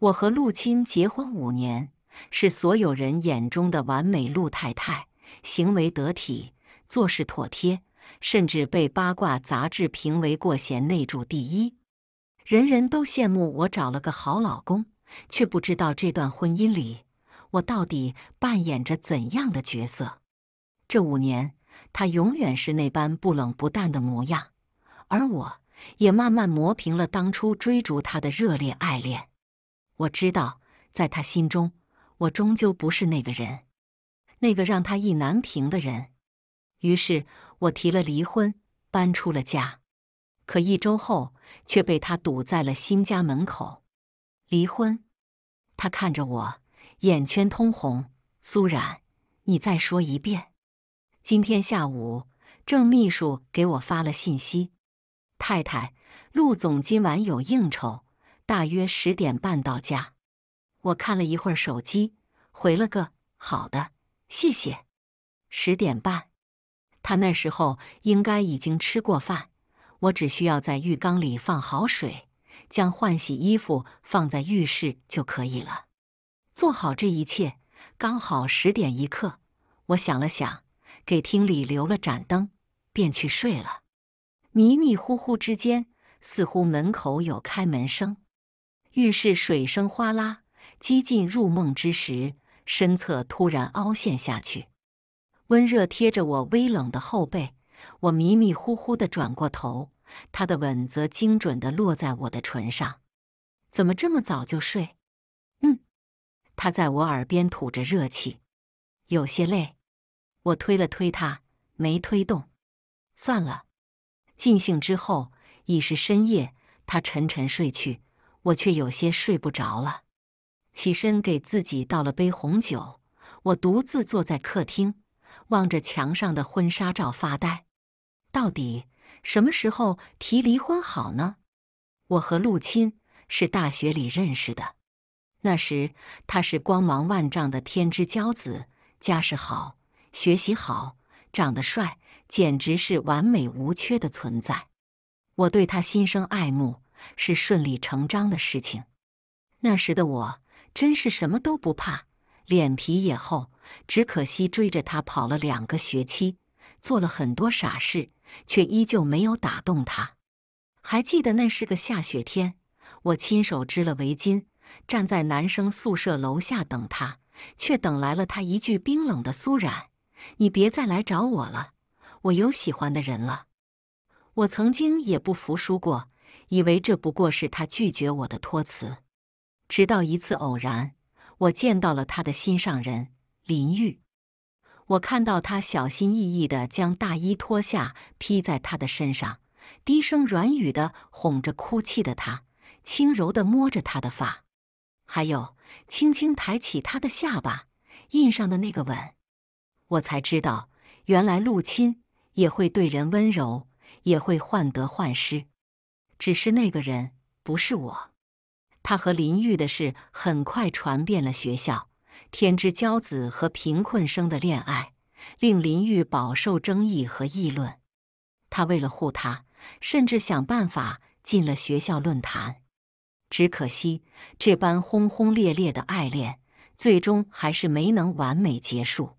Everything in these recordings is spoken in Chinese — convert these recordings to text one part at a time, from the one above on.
我和陆亲结婚五年，是所有人眼中的完美陆太太，行为得体，做事妥帖，甚至被八卦杂志评为过贤内助第一。人人都羡慕我找了个好老公，却不知道这段婚姻里，我到底扮演着怎样的角色。这五年，他永远是那般不冷不淡的模样，而我，也慢慢磨平了当初追逐他的热烈爱恋。我知道，在他心中，我终究不是那个人，那个让他意难平的人。于是我提了离婚，搬出了家。可一周后，却被他堵在了新家门口。离婚，他看着我，眼圈通红。苏冉，你再说一遍。今天下午，郑秘书给我发了信息：“太太，陆总今晚有应酬。”大约十点半到家，我看了一会儿手机，回了个“好的，谢谢”。十点半，他那时候应该已经吃过饭，我只需要在浴缸里放好水，将换洗衣服放在浴室就可以了。做好这一切，刚好十点一刻。我想了想，给厅里留了盏灯，便去睡了。迷迷糊糊之间，似乎门口有开门声。浴室水声哗啦，几近入梦之时，身侧突然凹陷下去，温热贴着我微冷的后背。我迷迷糊糊的转过头，他的吻则精准的落在我的唇上。怎么这么早就睡？嗯，他在我耳边吐着热气，有些累。我推了推他，没推动，算了。尽兴之后已是深夜，他沉沉睡去。我却有些睡不着了，起身给自己倒了杯红酒。我独自坐在客厅，望着墙上的婚纱照发呆。到底什么时候提离婚好呢？我和陆亲是大学里认识的，那时他是光芒万丈的天之骄子，家世好，学习好，长得帅，简直是完美无缺的存在。我对他心生爱慕。是顺理成章的事情。那时的我真是什么都不怕，脸皮也厚。只可惜追着他跑了两个学期，做了很多傻事，却依旧没有打动他。还记得那是个下雪天，我亲手织了围巾，站在男生宿舍楼下等他，却等来了他一句冰冷的：“苏然：“你别再来找我了，我有喜欢的人了。”我曾经也不服输过。以为这不过是他拒绝我的托辞。直到一次偶然，我见到了他的心上人林玉。我看到他小心翼翼地将大衣脱下披在他的身上，低声软语地哄着哭泣的他，轻柔地摸着他的发，还有轻轻抬起他的下巴印上的那个吻。我才知道，原来陆亲也会对人温柔，也会患得患失。只是那个人不是我，他和林玉的事很快传遍了学校。天之骄子和贫困生的恋爱，令林玉饱受争议和议论。他为了护他，甚至想办法进了学校论坛。只可惜，这般轰轰烈烈的爱恋，最终还是没能完美结束。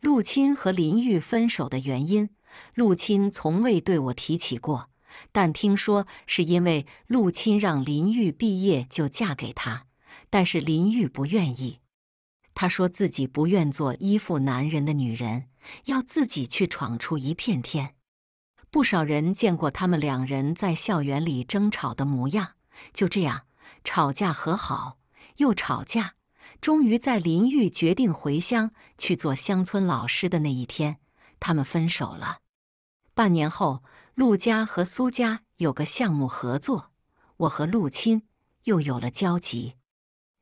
陆钦和林玉分手的原因，陆钦从未对我提起过。但听说是因为陆亲让林玉毕业就嫁给他，但是林玉不愿意。他说自己不愿做依附男人的女人，要自己去闯出一片天。不少人见过他们两人在校园里争吵的模样。就这样，吵架和好，又吵架，终于在林玉决定回乡去做乡村老师的那一天，他们分手了。半年后，陆家和苏家有个项目合作，我和陆亲又有了交集，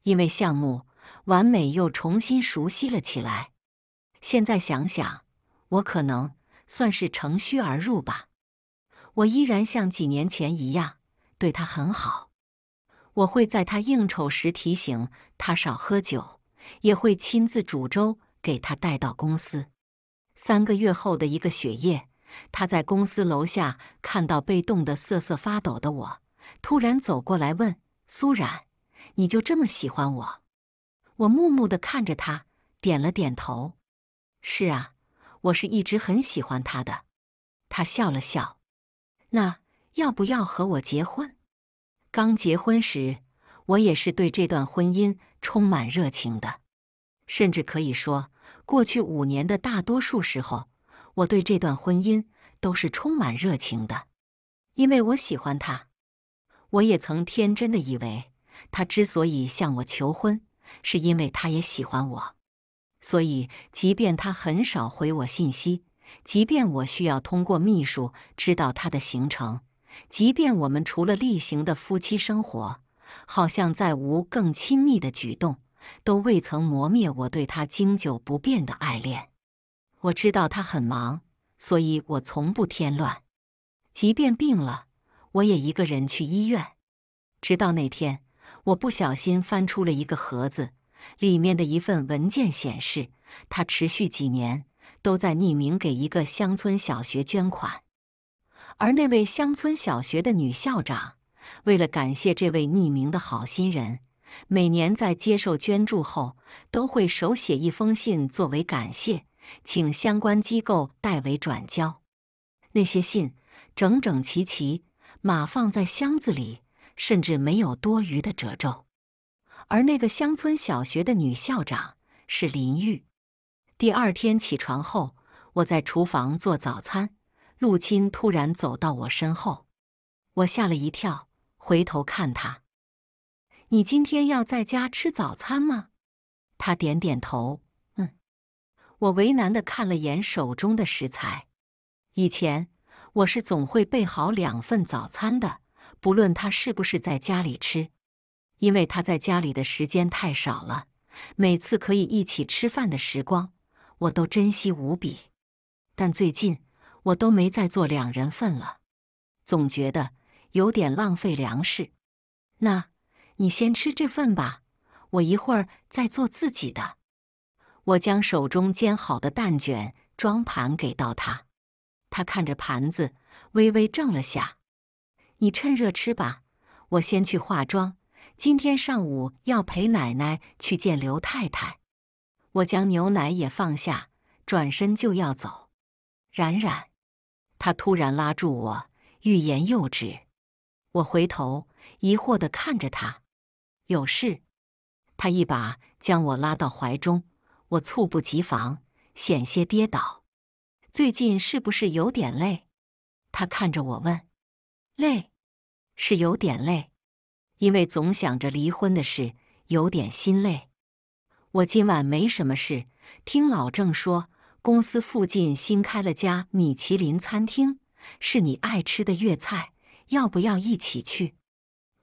因为项目完美又重新熟悉了起来。现在想想，我可能算是乘虚而入吧。我依然像几年前一样对他很好，我会在他应酬时提醒他少喝酒，也会亲自煮粥给他带到公司。三个月后的一个雪夜。他在公司楼下看到被冻得瑟瑟发抖的我，突然走过来问：“苏冉，你就这么喜欢我？”我木木的看着他，点了点头。“是啊，我是一直很喜欢他的。”他笑了笑，“那要不要和我结婚？”刚结婚时，我也是对这段婚姻充满热情的，甚至可以说，过去五年的大多数时候。我对这段婚姻都是充满热情的，因为我喜欢他。我也曾天真的以为，他之所以向我求婚，是因为他也喜欢我。所以，即便他很少回我信息，即便我需要通过秘书知道他的行程，即便我们除了例行的夫妻生活，好像再无更亲密的举动，都未曾磨灭我对他经久不变的爱恋。我知道他很忙，所以我从不添乱。即便病了，我也一个人去医院。直到那天，我不小心翻出了一个盒子，里面的一份文件显示，他持续几年都在匿名给一个乡村小学捐款。而那位乡村小学的女校长，为了感谢这位匿名的好心人，每年在接受捐助后，都会手写一封信作为感谢。请相关机构代为转交。那些信整整齐齐码放在箱子里，甚至没有多余的褶皱。而那个乡村小学的女校长是林玉。第二天起床后，我在厨房做早餐，陆钦突然走到我身后，我吓了一跳，回头看他：“你今天要在家吃早餐吗？”他点点头。我为难的看了眼手中的食材，以前我是总会备好两份早餐的，不论他是不是在家里吃，因为他在家里的时间太少了，每次可以一起吃饭的时光，我都珍惜无比。但最近我都没再做两人份了，总觉得有点浪费粮食。那，你先吃这份吧，我一会儿再做自己的。我将手中煎好的蛋卷装盘给到他，他看着盘子微微怔了下。你趁热吃吧，我先去化妆。今天上午要陪奶奶去见刘太太。我将牛奶也放下，转身就要走。冉冉，他突然拉住我，欲言又止。我回头疑惑地看着他，有事？他一把将我拉到怀中。我猝不及防，险些跌倒。最近是不是有点累？他看着我问。累，是有点累，因为总想着离婚的事，有点心累。我今晚没什么事。听老郑说，公司附近新开了家米其林餐厅，是你爱吃的粤菜，要不要一起去？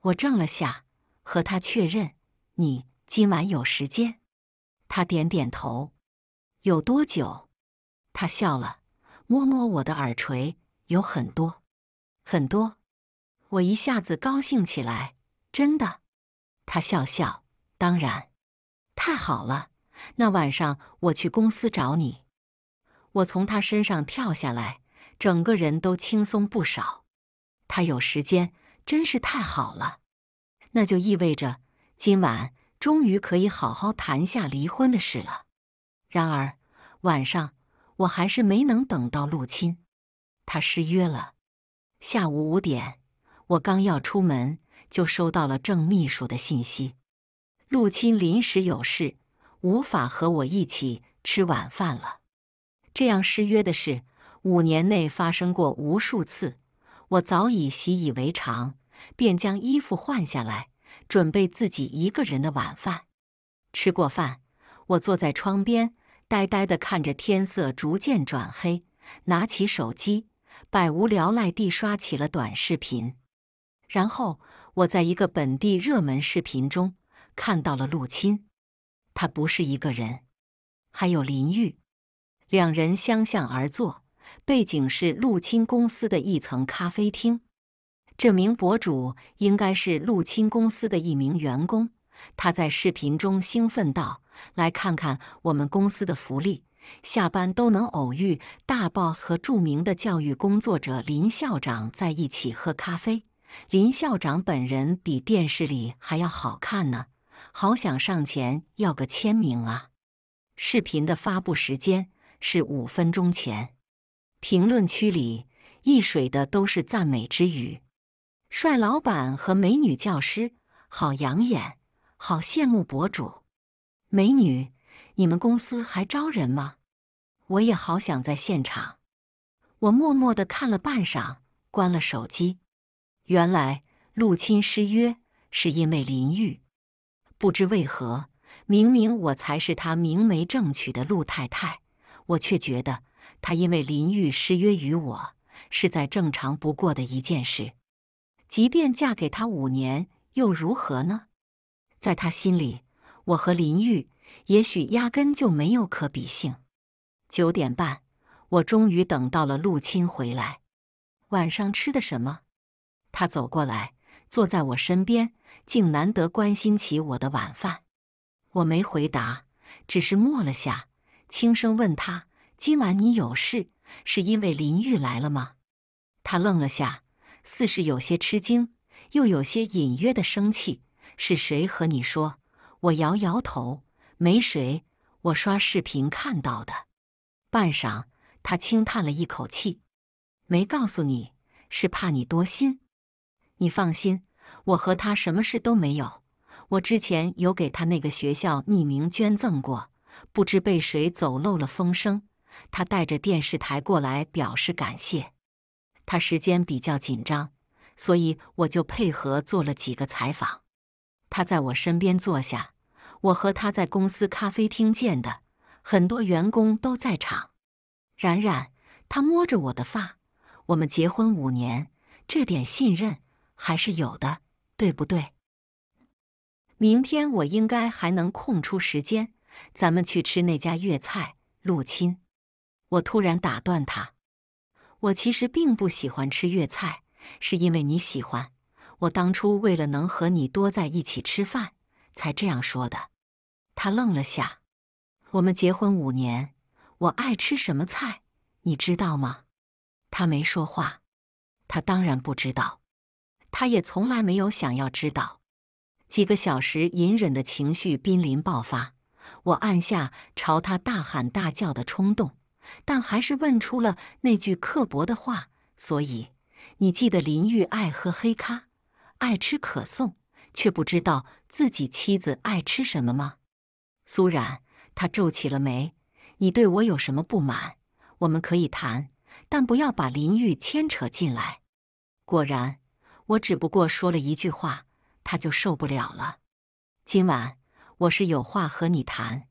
我怔了下，和他确认，你今晚有时间？他点点头，有多久？他笑了，摸摸我的耳垂，有很多，很多。我一下子高兴起来，真的。他笑笑，当然，太好了。那晚上我去公司找你。我从他身上跳下来，整个人都轻松不少。他有时间，真是太好了。那就意味着今晚。终于可以好好谈下离婚的事了。然而，晚上我还是没能等到陆亲，他失约了。下午五点，我刚要出门，就收到了郑秘书的信息：陆亲临时有事，无法和我一起吃晚饭了。这样失约的事，五年内发生过无数次，我早已习以为常，便将衣服换下来。准备自己一个人的晚饭。吃过饭，我坐在窗边，呆呆地看着天色逐渐转黑，拿起手机，百无聊赖地刷起了短视频。然后我在一个本地热门视频中看到了陆亲，他不是一个人，还有林玉，两人相向而坐，背景是陆亲公司的一层咖啡厅。这名博主应该是陆青公司的一名员工，他在视频中兴奋道：“来看看我们公司的福利，下班都能偶遇大 boss 和著名的教育工作者林校长在一起喝咖啡。林校长本人比电视里还要好看呢，好想上前要个签名啊！”视频的发布时间是五分钟前，评论区里溢水的都是赞美之语。帅老板和美女教师，好养眼，好羡慕博主。美女，你们公司还招人吗？我也好想在现场。我默默的看了半晌，关了手机。原来陆亲失约，是因为林玉。不知为何，明明我才是他明媒正娶的陆太太，我却觉得他因为林玉失约于我，是再正常不过的一件事。即便嫁给他五年又如何呢？在他心里，我和林玉也许压根就没有可比性。九点半，我终于等到了陆青回来。晚上吃的什么？他走过来，坐在我身边，竟难得关心起我的晚饭。我没回答，只是默了下，轻声问他：“今晚你有事，是因为林玉来了吗？”他愣了下。似是有些吃惊，又有些隐约的生气。是谁和你说？我摇摇头，没谁。我刷视频看到的。半晌，他轻叹了一口气，没告诉你是怕你多心。你放心，我和他什么事都没有。我之前有给他那个学校匿名捐赠过，不知被谁走漏了风声，他带着电视台过来表示感谢。他时间比较紧张，所以我就配合做了几个采访。他在我身边坐下，我和他在公司咖啡厅见的，很多员工都在场。冉冉，他摸着我的发，我们结婚五年，这点信任还是有的，对不对？明天我应该还能空出时间，咱们去吃那家粤菜。陆亲，我突然打断他。我其实并不喜欢吃粤菜，是因为你喜欢。我当初为了能和你多在一起吃饭，才这样说的。他愣了下。我们结婚五年，我爱吃什么菜，你知道吗？他没说话。他当然不知道，他也从来没有想要知道。几个小时隐忍的情绪濒临爆发，我按下朝他大喊大叫的冲动。但还是问出了那句刻薄的话。所以你记得林玉爱喝黑咖，爱吃可颂，却不知道自己妻子爱吃什么吗？苏冉，他皱起了眉。你对我有什么不满？我们可以谈，但不要把林玉牵扯进来。果然，我只不过说了一句话，他就受不了了。今晚我是有话和你谈。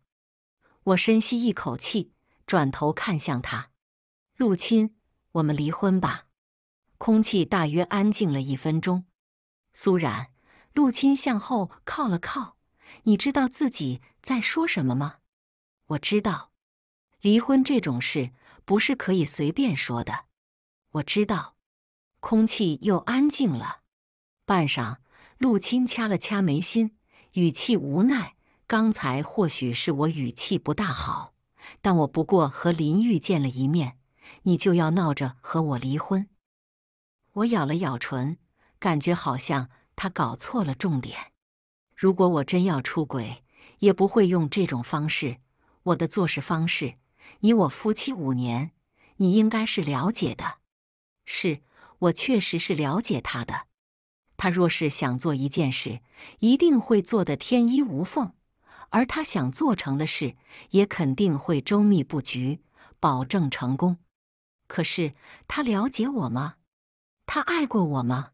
我深吸一口气。转头看向他，陆钦，我们离婚吧。空气大约安静了一分钟。苏冉，陆钦向后靠了靠。你知道自己在说什么吗？我知道，离婚这种事不是可以随便说的。我知道。空气又安静了。半晌，陆钦掐了掐眉心，语气无奈：“刚才或许是我语气不大好。”但我不过和林玉见了一面，你就要闹着和我离婚？我咬了咬唇，感觉好像他搞错了重点。如果我真要出轨，也不会用这种方式。我的做事方式，你我夫妻五年，你应该是了解的。是我确实是了解他的。他若是想做一件事，一定会做得天衣无缝。而他想做成的事，也肯定会周密布局，保证成功。可是他了解我吗？他爱过我吗？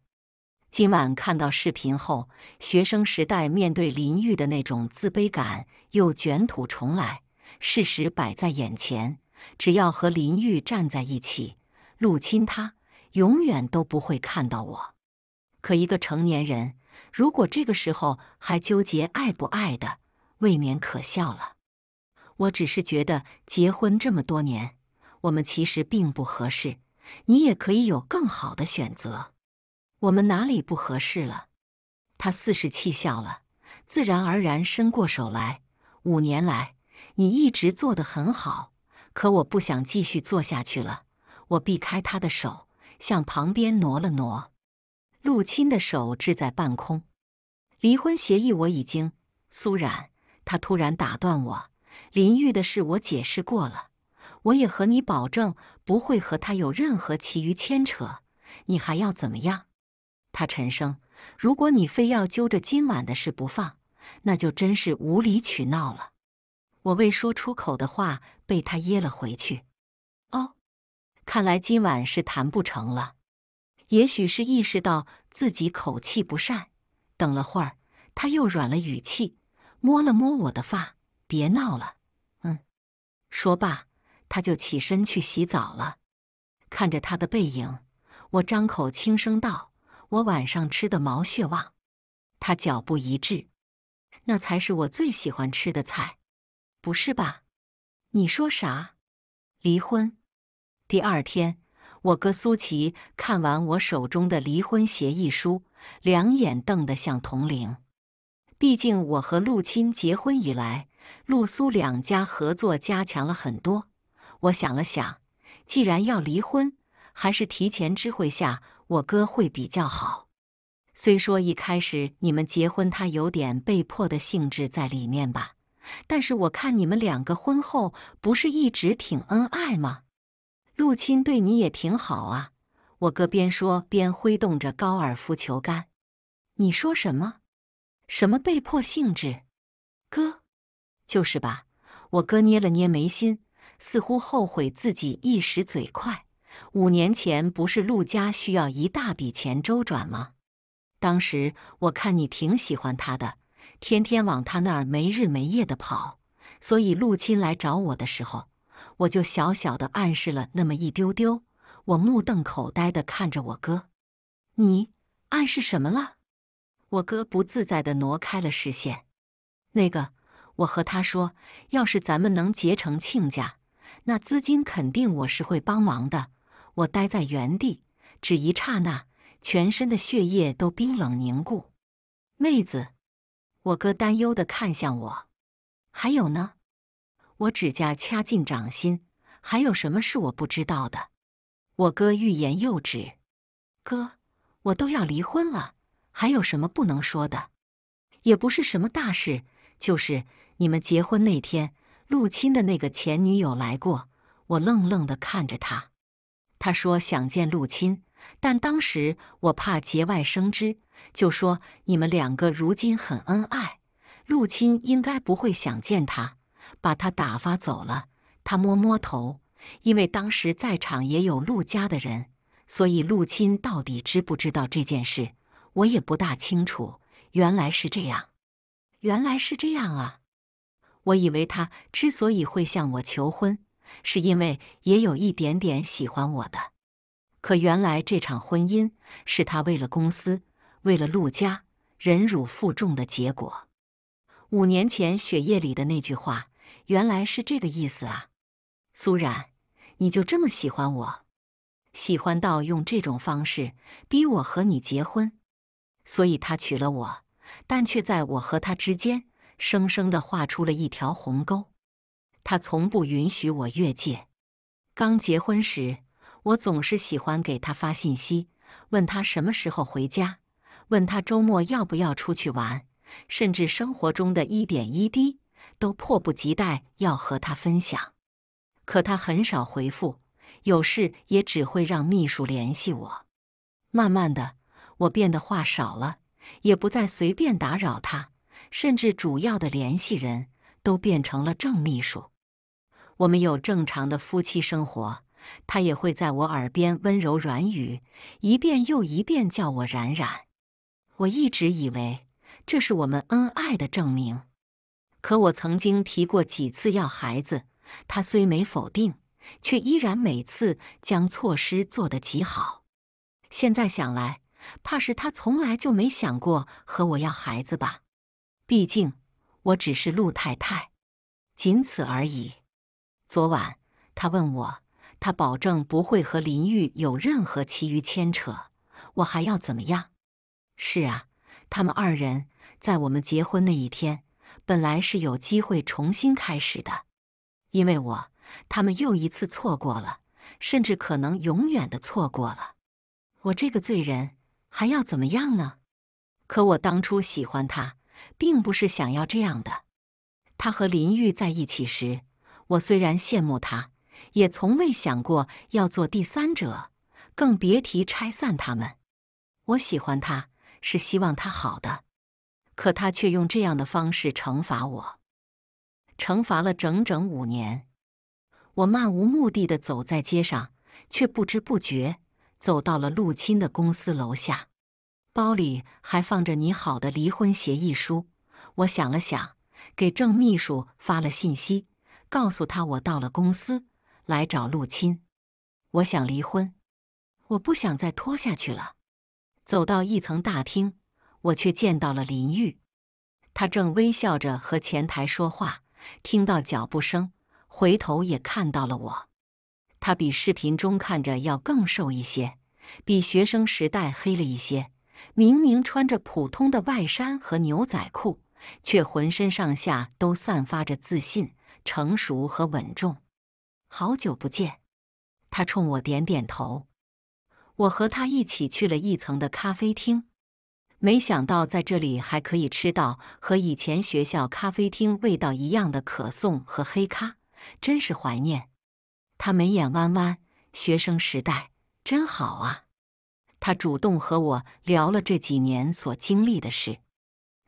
今晚看到视频后，学生时代面对林玉的那种自卑感又卷土重来。事实摆在眼前，只要和林玉站在一起，陆亲他永远都不会看到我。可一个成年人，如果这个时候还纠结爱不爱的，未免可笑了。我只是觉得结婚这么多年，我们其实并不合适。你也可以有更好的选择。我们哪里不合适了？他似是气笑了，自然而然伸过手来。五年来，你一直做得很好，可我不想继续做下去了。我避开他的手，向旁边挪了挪。陆亲的手滞在半空。离婚协议我已经，苏冉，他突然打断我：“淋浴的事我解释过了，我也和你保证不会和他有任何其余牵扯。你还要怎么样？”他沉声：“如果你非要揪着今晚的事不放，那就真是无理取闹了。”我未说出口的话被他噎了回去。哦，看来今晚是谈不成了。也许是意识到自己口气不善，等了会儿，他又软了语气。摸了摸我的发，别闹了，嗯。说罢，他就起身去洗澡了。看着他的背影，我张口轻声道：“我晚上吃的毛血旺。”他脚步一滞，那才是我最喜欢吃的菜，不是吧？你说啥？离婚？第二天，我哥苏琪看完我手中的离婚协议书，两眼瞪得像铜铃。毕竟我和陆亲结婚以来，陆苏两家合作加强了很多。我想了想，既然要离婚，还是提前知会下我哥会比较好。虽说一开始你们结婚，他有点被迫的性质在里面吧，但是我看你们两个婚后不是一直挺恩爱吗？陆亲对你也挺好啊。我哥边说边挥动着高尔夫球杆。你说什么？什么被迫性质？哥，就是吧。我哥捏了捏眉心，似乎后悔自己一时嘴快。五年前不是陆家需要一大笔钱周转吗？当时我看你挺喜欢他的，天天往他那儿没日没夜的跑，所以陆亲来找我的时候，我就小小的暗示了那么一丢丢。我目瞪口呆的看着我哥，你暗示什么了？我哥不自在的挪开了视线。那个，我和他说，要是咱们能结成亲家，那资金肯定我是会帮忙的。我待在原地，只一刹那，全身的血液都冰冷凝固。妹子，我哥担忧的看向我。还有呢？我指甲掐进掌心，还有什么是我不知道的？我哥欲言又止。哥，我都要离婚了。还有什么不能说的？也不是什么大事，就是你们结婚那天，陆亲的那个前女友来过。我愣愣的看着他，他说想见陆亲，但当时我怕节外生枝，就说你们两个如今很恩爱，陆亲应该不会想见他，把他打发走了。他摸摸头，因为当时在场也有陆家的人，所以陆亲到底知不知道这件事？我也不大清楚，原来是这样，原来是这样啊！我以为他之所以会向我求婚，是因为也有一点点喜欢我的，可原来这场婚姻是他为了公司、为了陆家忍辱负重的结果。五年前雪夜里的那句话，原来是这个意思啊！苏冉，你就这么喜欢我，喜欢到用这种方式逼我和你结婚？所以他娶了我，但却在我和他之间生生的画出了一条鸿沟。他从不允许我越界。刚结婚时，我总是喜欢给他发信息，问他什么时候回家，问他周末要不要出去玩，甚至生活中的一点一滴都迫不及待要和他分享。可他很少回复，有事也只会让秘书联系我。慢慢的。我变得话少了，也不再随便打扰他，甚至主要的联系人都变成了郑秘书。我们有正常的夫妻生活，他也会在我耳边温柔软语，一遍又一遍叫我冉冉。我一直以为这是我们恩爱的证明。可我曾经提过几次要孩子，他虽没否定，却依然每次将措施做得极好。现在想来。怕是他从来就没想过和我要孩子吧？毕竟我只是陆太太，仅此而已。昨晚他问我，他保证不会和林玉有任何其余牵扯。我还要怎么样？是啊，他们二人在我们结婚那一天，本来是有机会重新开始的，因为我，他们又一次错过了，甚至可能永远的错过了。我这个罪人。还要怎么样呢？可我当初喜欢他，并不是想要这样的。他和林玉在一起时，我虽然羡慕他，也从未想过要做第三者，更别提拆散他们。我喜欢他是希望他好的，可他却用这样的方式惩罚我，惩罚了整整五年。我漫无目的的走在街上，却不知不觉。走到了陆亲的公司楼下，包里还放着你好的离婚协议书。我想了想，给郑秘书发了信息，告诉他我到了公司，来找陆亲。我想离婚，我不想再拖下去了。走到一层大厅，我却见到了林玉，他正微笑着和前台说话，听到脚步声，回头也看到了我。他比视频中看着要更瘦一些，比学生时代黑了一些。明明穿着普通的外衫和牛仔裤，却浑身上下都散发着自信、成熟和稳重。好久不见，他冲我点点头。我和他一起去了一层的咖啡厅，没想到在这里还可以吃到和以前学校咖啡厅味道一样的可颂和黑咖，真是怀念。他眉眼弯弯，学生时代真好啊！他主动和我聊了这几年所经历的事。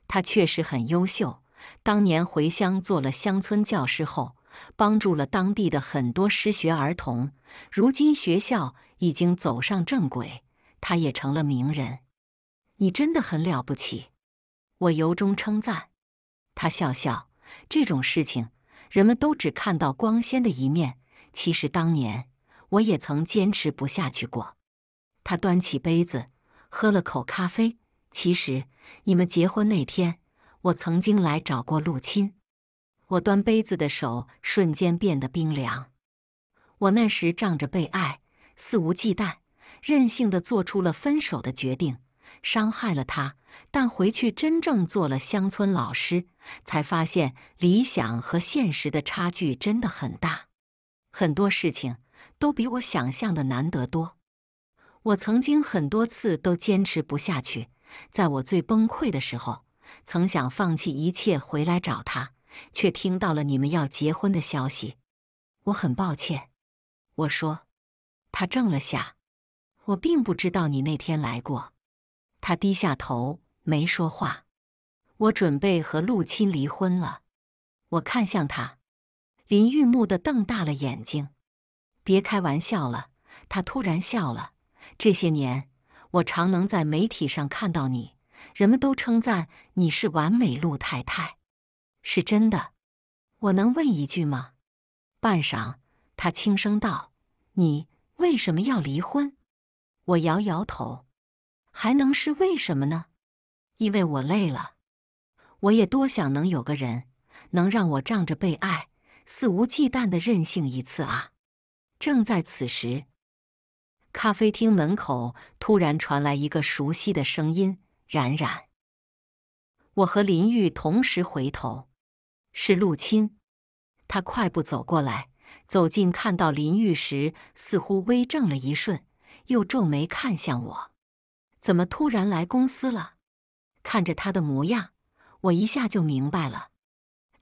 他确实很优秀。当年回乡做了乡村教师后，帮助了当地的很多失学儿童。如今学校已经走上正轨，他也成了名人。你真的很了不起，我由衷称赞。他笑笑，这种事情，人们都只看到光鲜的一面。其实当年我也曾坚持不下去过。他端起杯子，喝了口咖啡。其实你们结婚那天，我曾经来找过陆青。我端杯子的手瞬间变得冰凉。我那时仗着被爱，肆无忌惮，任性的做出了分手的决定，伤害了他。但回去真正做了乡村老师，才发现理想和现实的差距真的很大。很多事情都比我想象的难得多。我曾经很多次都坚持不下去，在我最崩溃的时候，曾想放弃一切回来找他，却听到了你们要结婚的消息。我很抱歉。我说。他怔了下。我并不知道你那天来过。他低下头，没说话。我准备和陆亲离婚了。我看向他。林玉木的瞪大了眼睛，别开玩笑了。他突然笑了。这些年，我常能在媒体上看到你，人们都称赞你是完美陆太太，是真的。我能问一句吗？半晌，他轻声道：“你为什么要离婚？”我摇摇头，还能是为什么呢？因为我累了。我也多想能有个人，能让我仗着被爱。肆无忌惮的任性一次啊！正在此时，咖啡厅门口突然传来一个熟悉的声音：“冉冉！”我和林玉同时回头，是陆亲。他快步走过来，走近看到林玉时，似乎微怔了一瞬，又皱眉看向我：“怎么突然来公司了？”看着他的模样，我一下就明白了，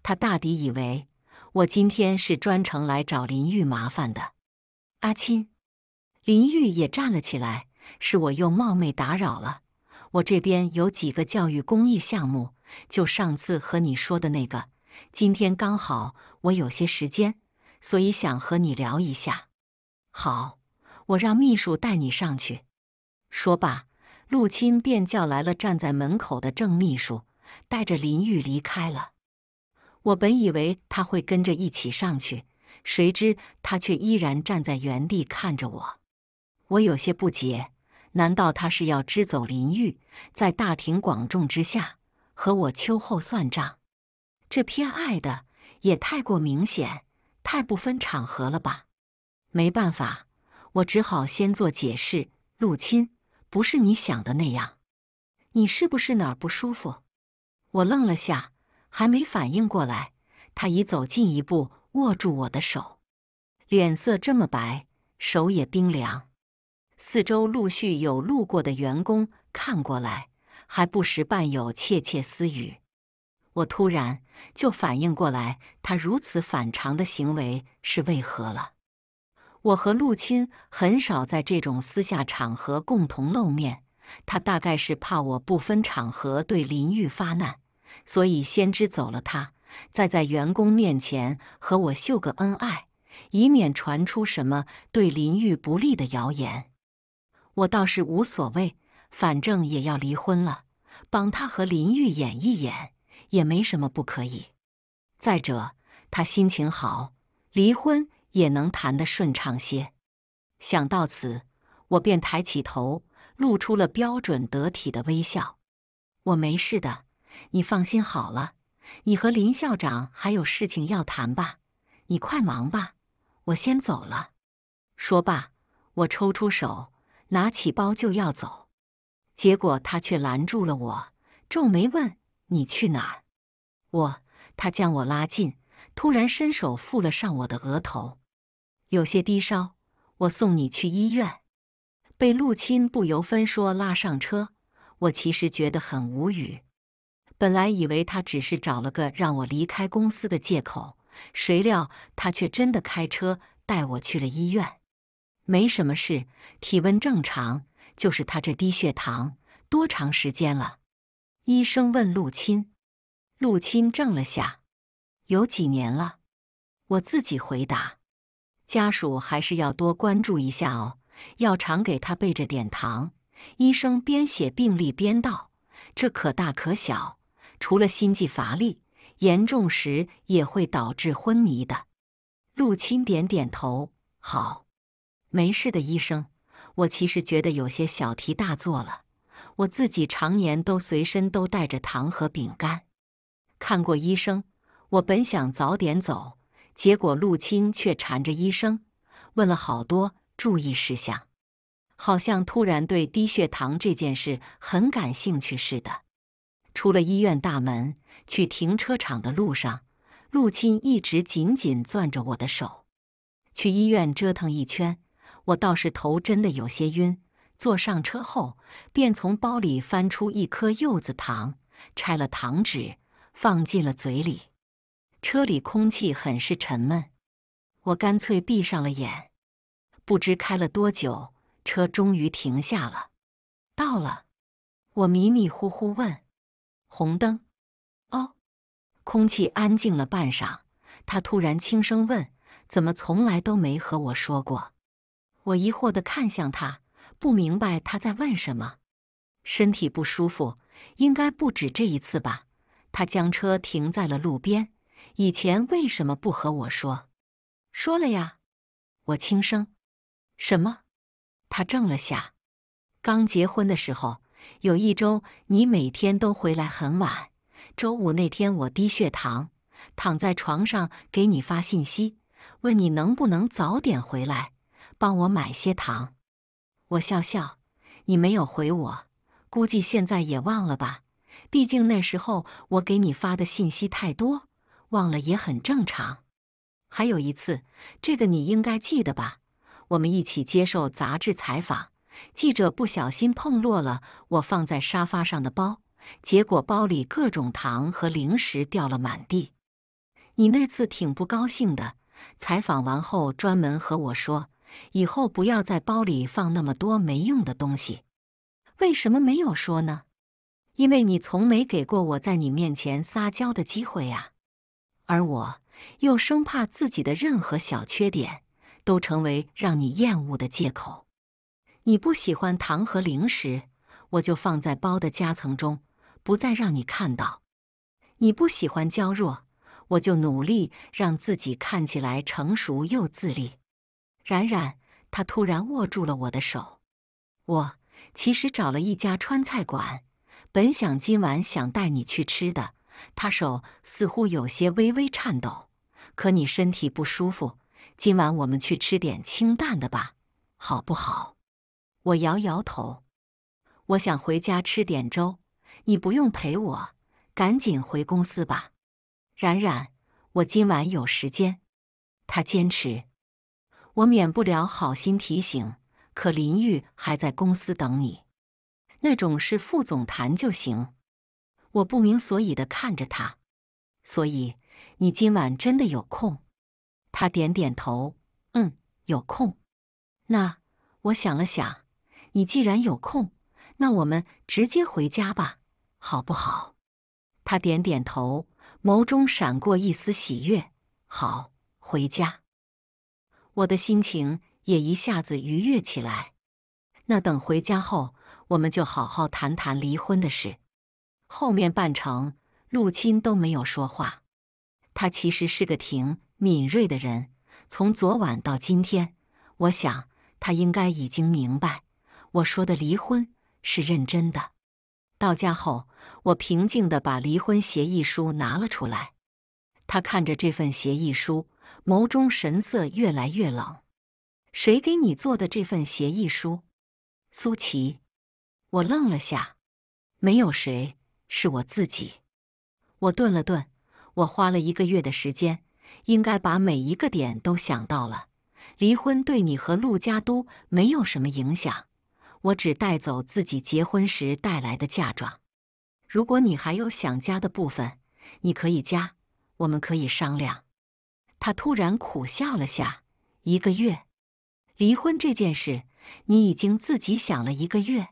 他大抵以为。我今天是专程来找林玉麻烦的，阿亲，林玉也站了起来，是我又冒昧打扰了。我这边有几个教育公益项目，就上次和你说的那个，今天刚好我有些时间，所以想和你聊一下。好，我让秘书带你上去。说罢，陆青便叫来了站在门口的郑秘书，带着林玉离开了。我本以为他会跟着一起上去，谁知他却依然站在原地看着我。我有些不解，难道他是要支走林玉，在大庭广众之下和我秋后算账？这偏爱的也太过明显，太不分场合了吧？没办法，我只好先做解释。陆亲，不是你想的那样。你是不是哪儿不舒服？我愣了下。还没反应过来，他已走近一步，握住我的手，脸色这么白，手也冰凉。四周陆续有路过的员工看过来，还不时伴有窃窃私语。我突然就反应过来，他如此反常的行为是为何了？我和陆亲很少在这种私下场合共同露面，他大概是怕我不分场合对林玉发难。所以，先知走了，他再在员工面前和我秀个恩爱，以免传出什么对林玉不利的谣言。我倒是无所谓，反正也要离婚了，帮他和林玉演一演也没什么不可以。再者，他心情好，离婚也能谈得顺畅些。想到此，我便抬起头，露出了标准得体的微笑。我没事的。你放心好了，你和林校长还有事情要谈吧，你快忙吧，我先走了。说罢，我抽出手，拿起包就要走，结果他却拦住了我，皱眉问：“你去哪儿？”我他将我拉近，突然伸手覆了上我的额头，有些低烧，我送你去医院。被陆亲不由分说拉上车，我其实觉得很无语。本来以为他只是找了个让我离开公司的借口，谁料他却真的开车带我去了医院。没什么事，体温正常，就是他这低血糖多长时间了？医生问陆亲。陆亲怔了下，有几年了。我自己回答。家属还是要多关注一下哦，要常给他备着点糖。医生边写病历边道：“这可大可小。”除了心悸乏力，严重时也会导致昏迷的。陆青点点头，好，没事的，医生。我其实觉得有些小题大做了。我自己常年都随身都带着糖和饼干。看过医生，我本想早点走，结果陆青却缠着医生，问了好多注意事项，好像突然对低血糖这件事很感兴趣似的。出了医院大门，去停车场的路上，陆青一直紧紧攥着我的手。去医院折腾一圈，我倒是头真的有些晕。坐上车后，便从包里翻出一颗柚子糖，拆了糖纸，放进了嘴里。车里空气很是沉闷，我干脆闭上了眼。不知开了多久，车终于停下了。到了，我迷迷糊糊问。红灯，哦，空气安静了半晌，他突然轻声问：“怎么从来都没和我说过？”我疑惑的看向他，不明白他在问什么。身体不舒服，应该不止这一次吧？他将车停在了路边。以前为什么不和我说？说了呀，我轻声。什么？他怔了下。刚结婚的时候。有一周，你每天都回来很晚。周五那天，我低血糖，躺在床上给你发信息，问你能不能早点回来帮我买些糖。我笑笑，你没有回我，估计现在也忘了吧。毕竟那时候我给你发的信息太多，忘了也很正常。还有一次，这个你应该记得吧？我们一起接受杂志采访。记者不小心碰落了我放在沙发上的包，结果包里各种糖和零食掉了满地。你那次挺不高兴的，采访完后专门和我说，以后不要在包里放那么多没用的东西。为什么没有说呢？因为你从没给过我在你面前撒娇的机会呀。而我又生怕自己的任何小缺点都成为让你厌恶的借口。你不喜欢糖和零食，我就放在包的夹层中，不再让你看到。你不喜欢娇弱，我就努力让自己看起来成熟又自立。冉冉，他突然握住了我的手。我其实找了一家川菜馆，本想今晚想带你去吃的。他手似乎有些微微颤抖。可你身体不舒服，今晚我们去吃点清淡的吧，好不好？我摇摇头，我想回家吃点粥，你不用陪我，赶紧回公司吧。冉冉，我今晚有时间。他坚持，我免不了好心提醒，可林玉还在公司等你。那种事副总谈就行。我不明所以的看着他，所以你今晚真的有空？他点点头，嗯，有空。那我想了想。你既然有空，那我们直接回家吧，好不好？他点点头，眸中闪过一丝喜悦。好，回家。我的心情也一下子愉悦起来。那等回家后，我们就好好谈谈离婚的事。后面半程，陆钦都没有说话。他其实是个挺敏锐的人，从昨晚到今天，我想他应该已经明白。我说的离婚是认真的。到家后，我平静地把离婚协议书拿了出来。他看着这份协议书，眸中神色越来越冷。谁给你做的这份协议书？苏琪。我愣了下，没有谁，是我自己。我顿了顿，我花了一个月的时间，应该把每一个点都想到了。离婚对你和陆家都没有什么影响。我只带走自己结婚时带来的嫁妆。如果你还有想加的部分，你可以加，我们可以商量。他突然苦笑了下。一个月，离婚这件事，你已经自己想了一个月。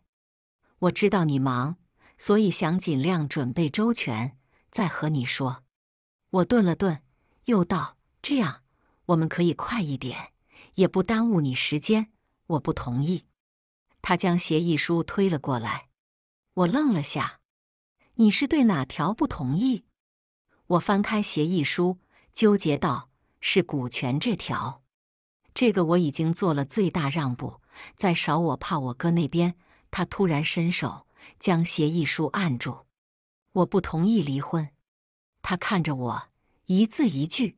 我知道你忙，所以想尽量准备周全，再和你说。我顿了顿，又道：“这样，我们可以快一点，也不耽误你时间。”我不同意。他将协议书推了过来，我愣了下。你是对哪条不同意？我翻开协议书，纠结道：“是股权这条，这个我已经做了最大让步，再少我怕我哥那边。”他突然伸手将协议书按住。我不同意离婚。他看着我，一字一句。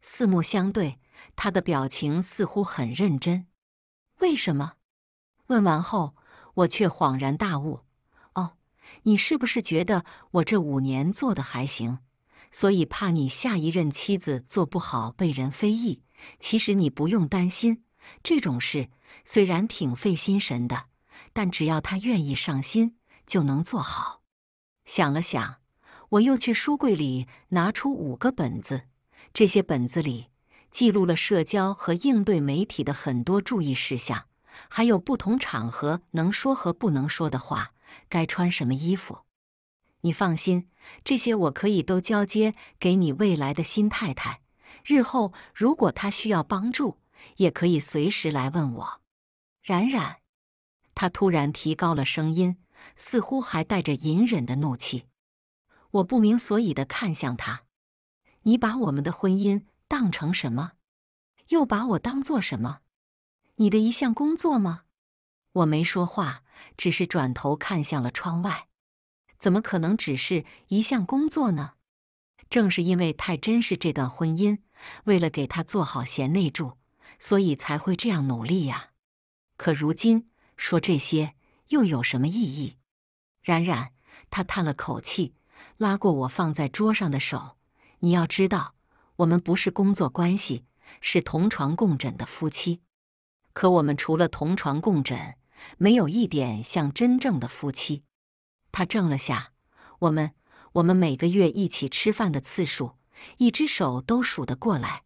四目相对，他的表情似乎很认真。为什么？问完后，我却恍然大悟：“哦，你是不是觉得我这五年做的还行，所以怕你下一任妻子做不好被人非议？其实你不用担心，这种事虽然挺费心神的，但只要他愿意上心，就能做好。”想了想，我又去书柜里拿出五个本子，这些本子里记录了社交和应对媒体的很多注意事项。还有不同场合能说和不能说的话，该穿什么衣服？你放心，这些我可以都交接给你未来的新太太。日后如果她需要帮助，也可以随时来问我。冉冉，他突然提高了声音，似乎还带着隐忍的怒气。我不明所以的看向他：“你把我们的婚姻当成什么？又把我当做什么？”你的一项工作吗？我没说话，只是转头看向了窗外。怎么可能只是一项工作呢？正是因为太珍视这段婚姻，为了给他做好贤内助，所以才会这样努力呀。可如今说这些又有什么意义？冉冉，他叹了口气，拉过我放在桌上的手。你要知道，我们不是工作关系，是同床共枕的夫妻。可我们除了同床共枕，没有一点像真正的夫妻。他怔了下，我们，我们每个月一起吃饭的次数，一只手都数得过来。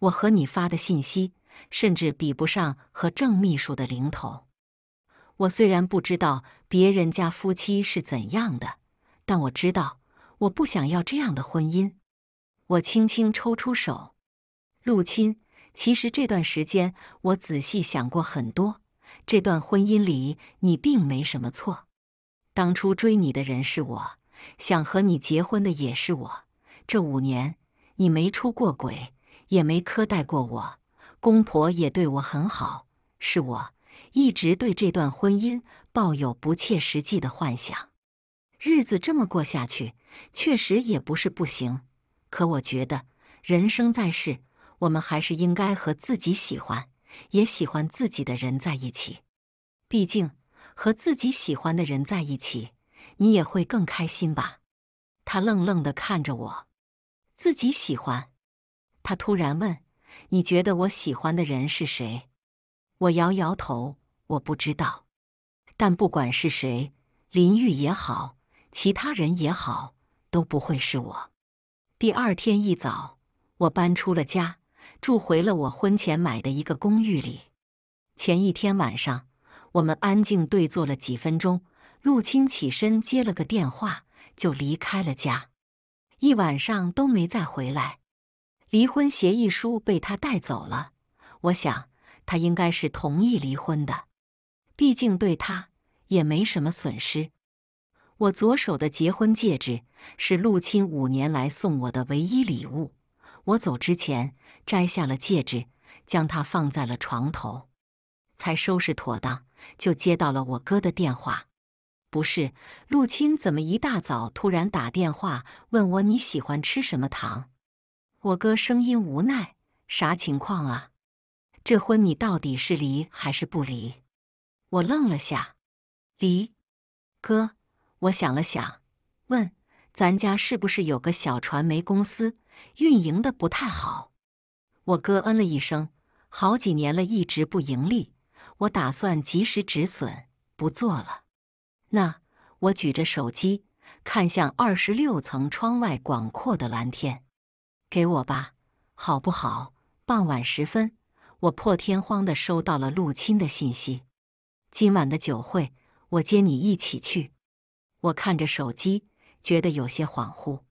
我和你发的信息，甚至比不上和郑秘书的零头。我虽然不知道别人家夫妻是怎样的，但我知道，我不想要这样的婚姻。我轻轻抽出手，陆钦。其实这段时间，我仔细想过很多。这段婚姻里，你并没什么错。当初追你的人是我，想和你结婚的也是我。这五年，你没出过轨，也没苛待过我，公婆也对我很好。是我一直对这段婚姻抱有不切实际的幻想。日子这么过下去，确实也不是不行。可我觉得，人生在世。我们还是应该和自己喜欢、也喜欢自己的人在一起。毕竟和自己喜欢的人在一起，你也会更开心吧？他愣愣的看着我，自己喜欢？他突然问：“你觉得我喜欢的人是谁？”我摇摇头，我不知道。但不管是谁，林玉也好，其他人也好，都不会是我。第二天一早，我搬出了家。住回了我婚前买的一个公寓里。前一天晚上，我们安静对坐了几分钟。陆青起身接了个电话，就离开了家，一晚上都没再回来。离婚协议书被他带走了。我想，他应该是同意离婚的，毕竟对他也没什么损失。我左手的结婚戒指是陆青五年来送我的唯一礼物。我走之前摘下了戒指，将它放在了床头，才收拾妥当，就接到了我哥的电话。不是陆青，怎么一大早突然打电话问我你喜欢吃什么糖？我哥声音无奈：“啥情况啊？这婚你到底是离还是不离？”我愣了下，离。哥，我想了想，问：“咱家是不是有个小传媒公司？”运营的不太好，我哥嗯了一声。好几年了，一直不盈利。我打算及时止损，不做了。那我举着手机，看向二十六层窗外广阔的蓝天，给我吧，好不好？傍晚时分，我破天荒的收到了陆青的信息：今晚的酒会，我接你一起去。我看着手机，觉得有些恍惚。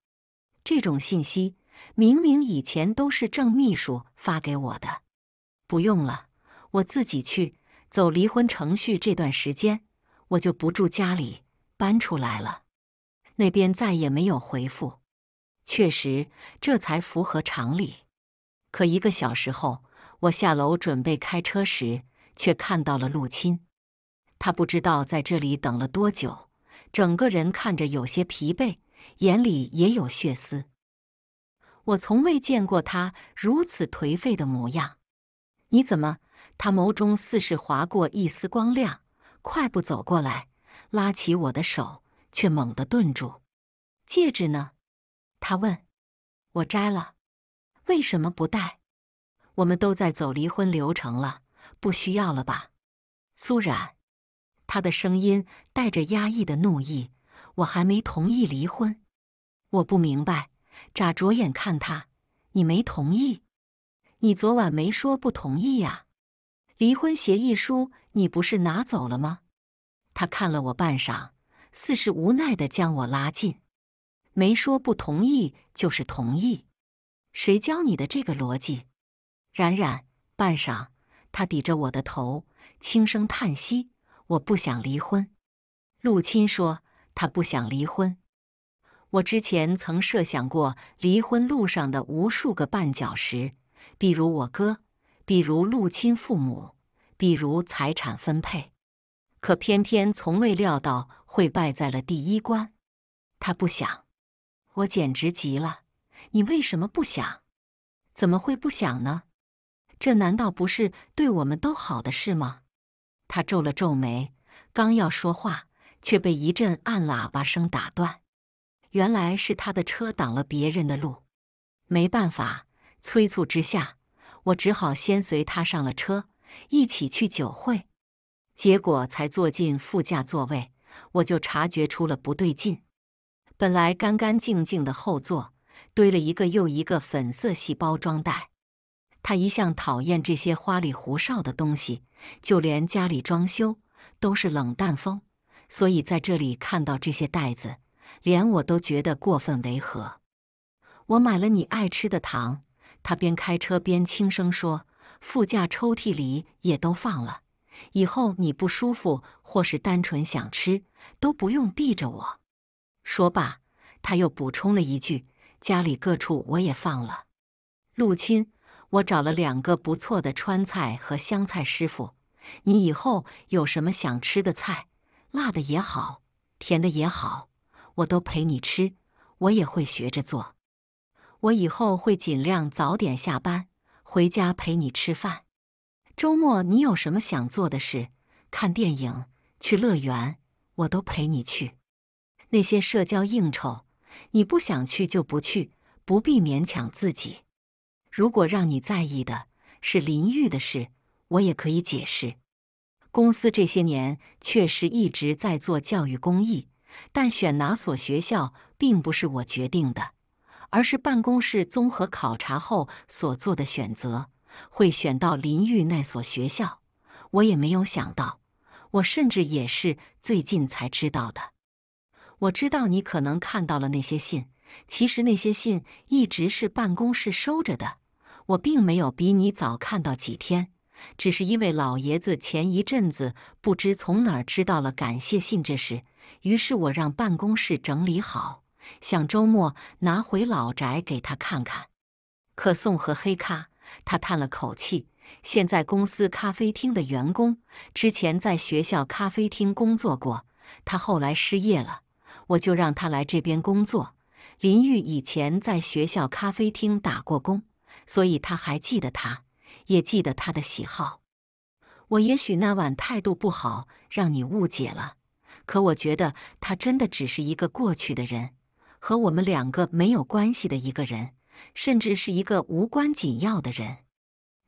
这种信息。明明以前都是郑秘书发给我的，不用了，我自己去走离婚程序。这段时间我就不住家里，搬出来了。那边再也没有回复，确实这才符合常理。可一个小时后，我下楼准备开车时，却看到了陆钦。他不知道在这里等了多久，整个人看着有些疲惫，眼里也有血丝。我从未见过他如此颓废的模样。你怎么？他眸中似是划过一丝光亮，快步走过来，拉起我的手，却猛地顿住。戒指呢？他问。我摘了。为什么不戴？我们都在走离婚流程了，不需要了吧？苏冉。他的声音带着压抑的怒意。我还没同意离婚。我不明白。眨着眼看他，你没同意？你昨晚没说不同意呀？离婚协议书你不是拿走了吗？他看了我半晌，似是无奈的将我拉近，没说不同意就是同意，谁教你的这个逻辑？冉冉，半晌，他抵着我的头，轻声叹息：“我不想离婚。”陆钦说：“他不想离婚。”我之前曾设想过离婚路上的无数个绊脚石，比如我哥，比如陆亲父母，比如财产分配，可偏偏从未料到会败在了第一关。他不想，我简直急了。你为什么不想？怎么会不想呢？这难道不是对我们都好的事吗？他皱了皱眉，刚要说话，却被一阵按喇叭声打断。原来是他的车挡了别人的路，没办法，催促之下，我只好先随他上了车，一起去酒会。结果才坐进副驾座位，我就察觉出了不对劲。本来干干净净的后座，堆了一个又一个粉色系包装袋。他一向讨厌这些花里胡哨的东西，就连家里装修都是冷淡风，所以在这里看到这些袋子。连我都觉得过分违和。我买了你爱吃的糖，他边开车边轻声说：“副驾抽屉里也都放了，以后你不舒服或是单纯想吃，都不用避着我。”说罢，他又补充了一句：“家里各处我也放了。”陆亲，我找了两个不错的川菜和湘菜师傅，你以后有什么想吃的菜，辣的也好，甜的也好。我都陪你吃，我也会学着做。我以后会尽量早点下班，回家陪你吃饭。周末你有什么想做的事？看电影、去乐园，我都陪你去。那些社交应酬，你不想去就不去，不必勉强自己。如果让你在意的是淋浴的事，我也可以解释。公司这些年确实一直在做教育公益。但选哪所学校并不是我决定的，而是办公室综合考察后所做的选择。会选到林玉那所学校，我也没有想到，我甚至也是最近才知道的。我知道你可能看到了那些信，其实那些信一直是办公室收着的，我并没有比你早看到几天。只是因为老爷子前一阵子不知从哪儿知道了感谢信这事，于是我让办公室整理好，想周末拿回老宅给他看看。可宋和黑咖，他叹了口气。现在公司咖啡厅的员工之前在学校咖啡厅工作过，他后来失业了，我就让他来这边工作。林玉以前在学校咖啡厅打过工，所以他还记得他。也记得他的喜好。我也许那晚态度不好，让你误解了。可我觉得他真的只是一个过去的人，和我们两个没有关系的一个人，甚至是一个无关紧要的人。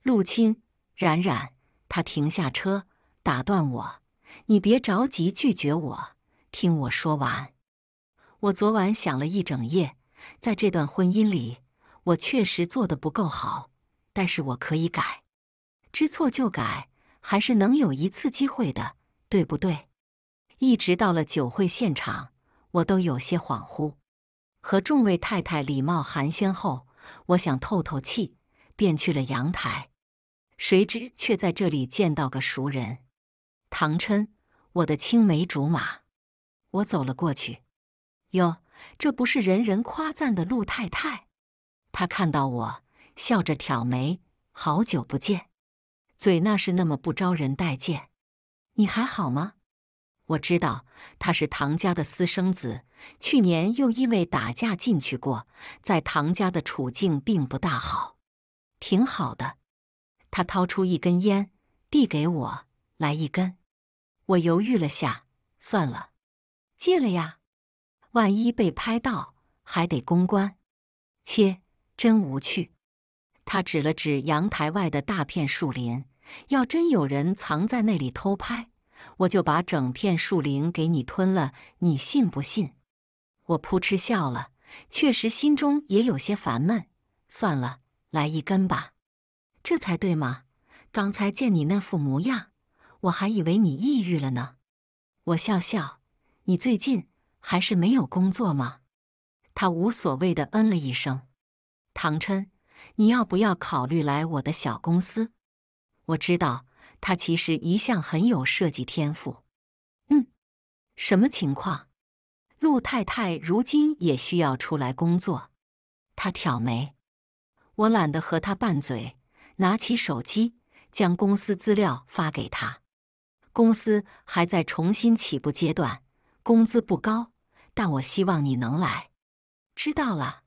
陆青，冉冉，他停下车，打断我：“你别着急拒绝我，听我说完。我昨晚想了一整夜，在这段婚姻里，我确实做得不够好。”但是我可以改，知错就改，还是能有一次机会的，对不对？一直到了酒会现场，我都有些恍惚。和众位太太礼貌寒暄后，我想透透气，便去了阳台。谁知却在这里见到个熟人，唐琛，我的青梅竹马。我走了过去，哟，这不是人人夸赞的陆太太？她看到我。笑着挑眉，好久不见，嘴那是那么不招人待见。你还好吗？我知道他是唐家的私生子，去年又因为打架进去过，在唐家的处境并不大好。挺好的。他掏出一根烟，递给我，来一根。我犹豫了下，算了，戒了呀。万一被拍到，还得公关。切，真无趣。他指了指阳台外的大片树林，要真有人藏在那里偷拍，我就把整片树林给你吞了，你信不信？我扑哧笑了，确实心中也有些烦闷。算了，来一根吧，这才对嘛。刚才见你那副模样，我还以为你抑郁了呢。我笑笑，你最近还是没有工作吗？他无所谓的嗯了一声。唐琛。你要不要考虑来我的小公司？我知道他其实一向很有设计天赋。嗯，什么情况？陆太太如今也需要出来工作。他挑眉，我懒得和他拌嘴，拿起手机将公司资料发给他。公司还在重新起步阶段，工资不高，但我希望你能来。知道了。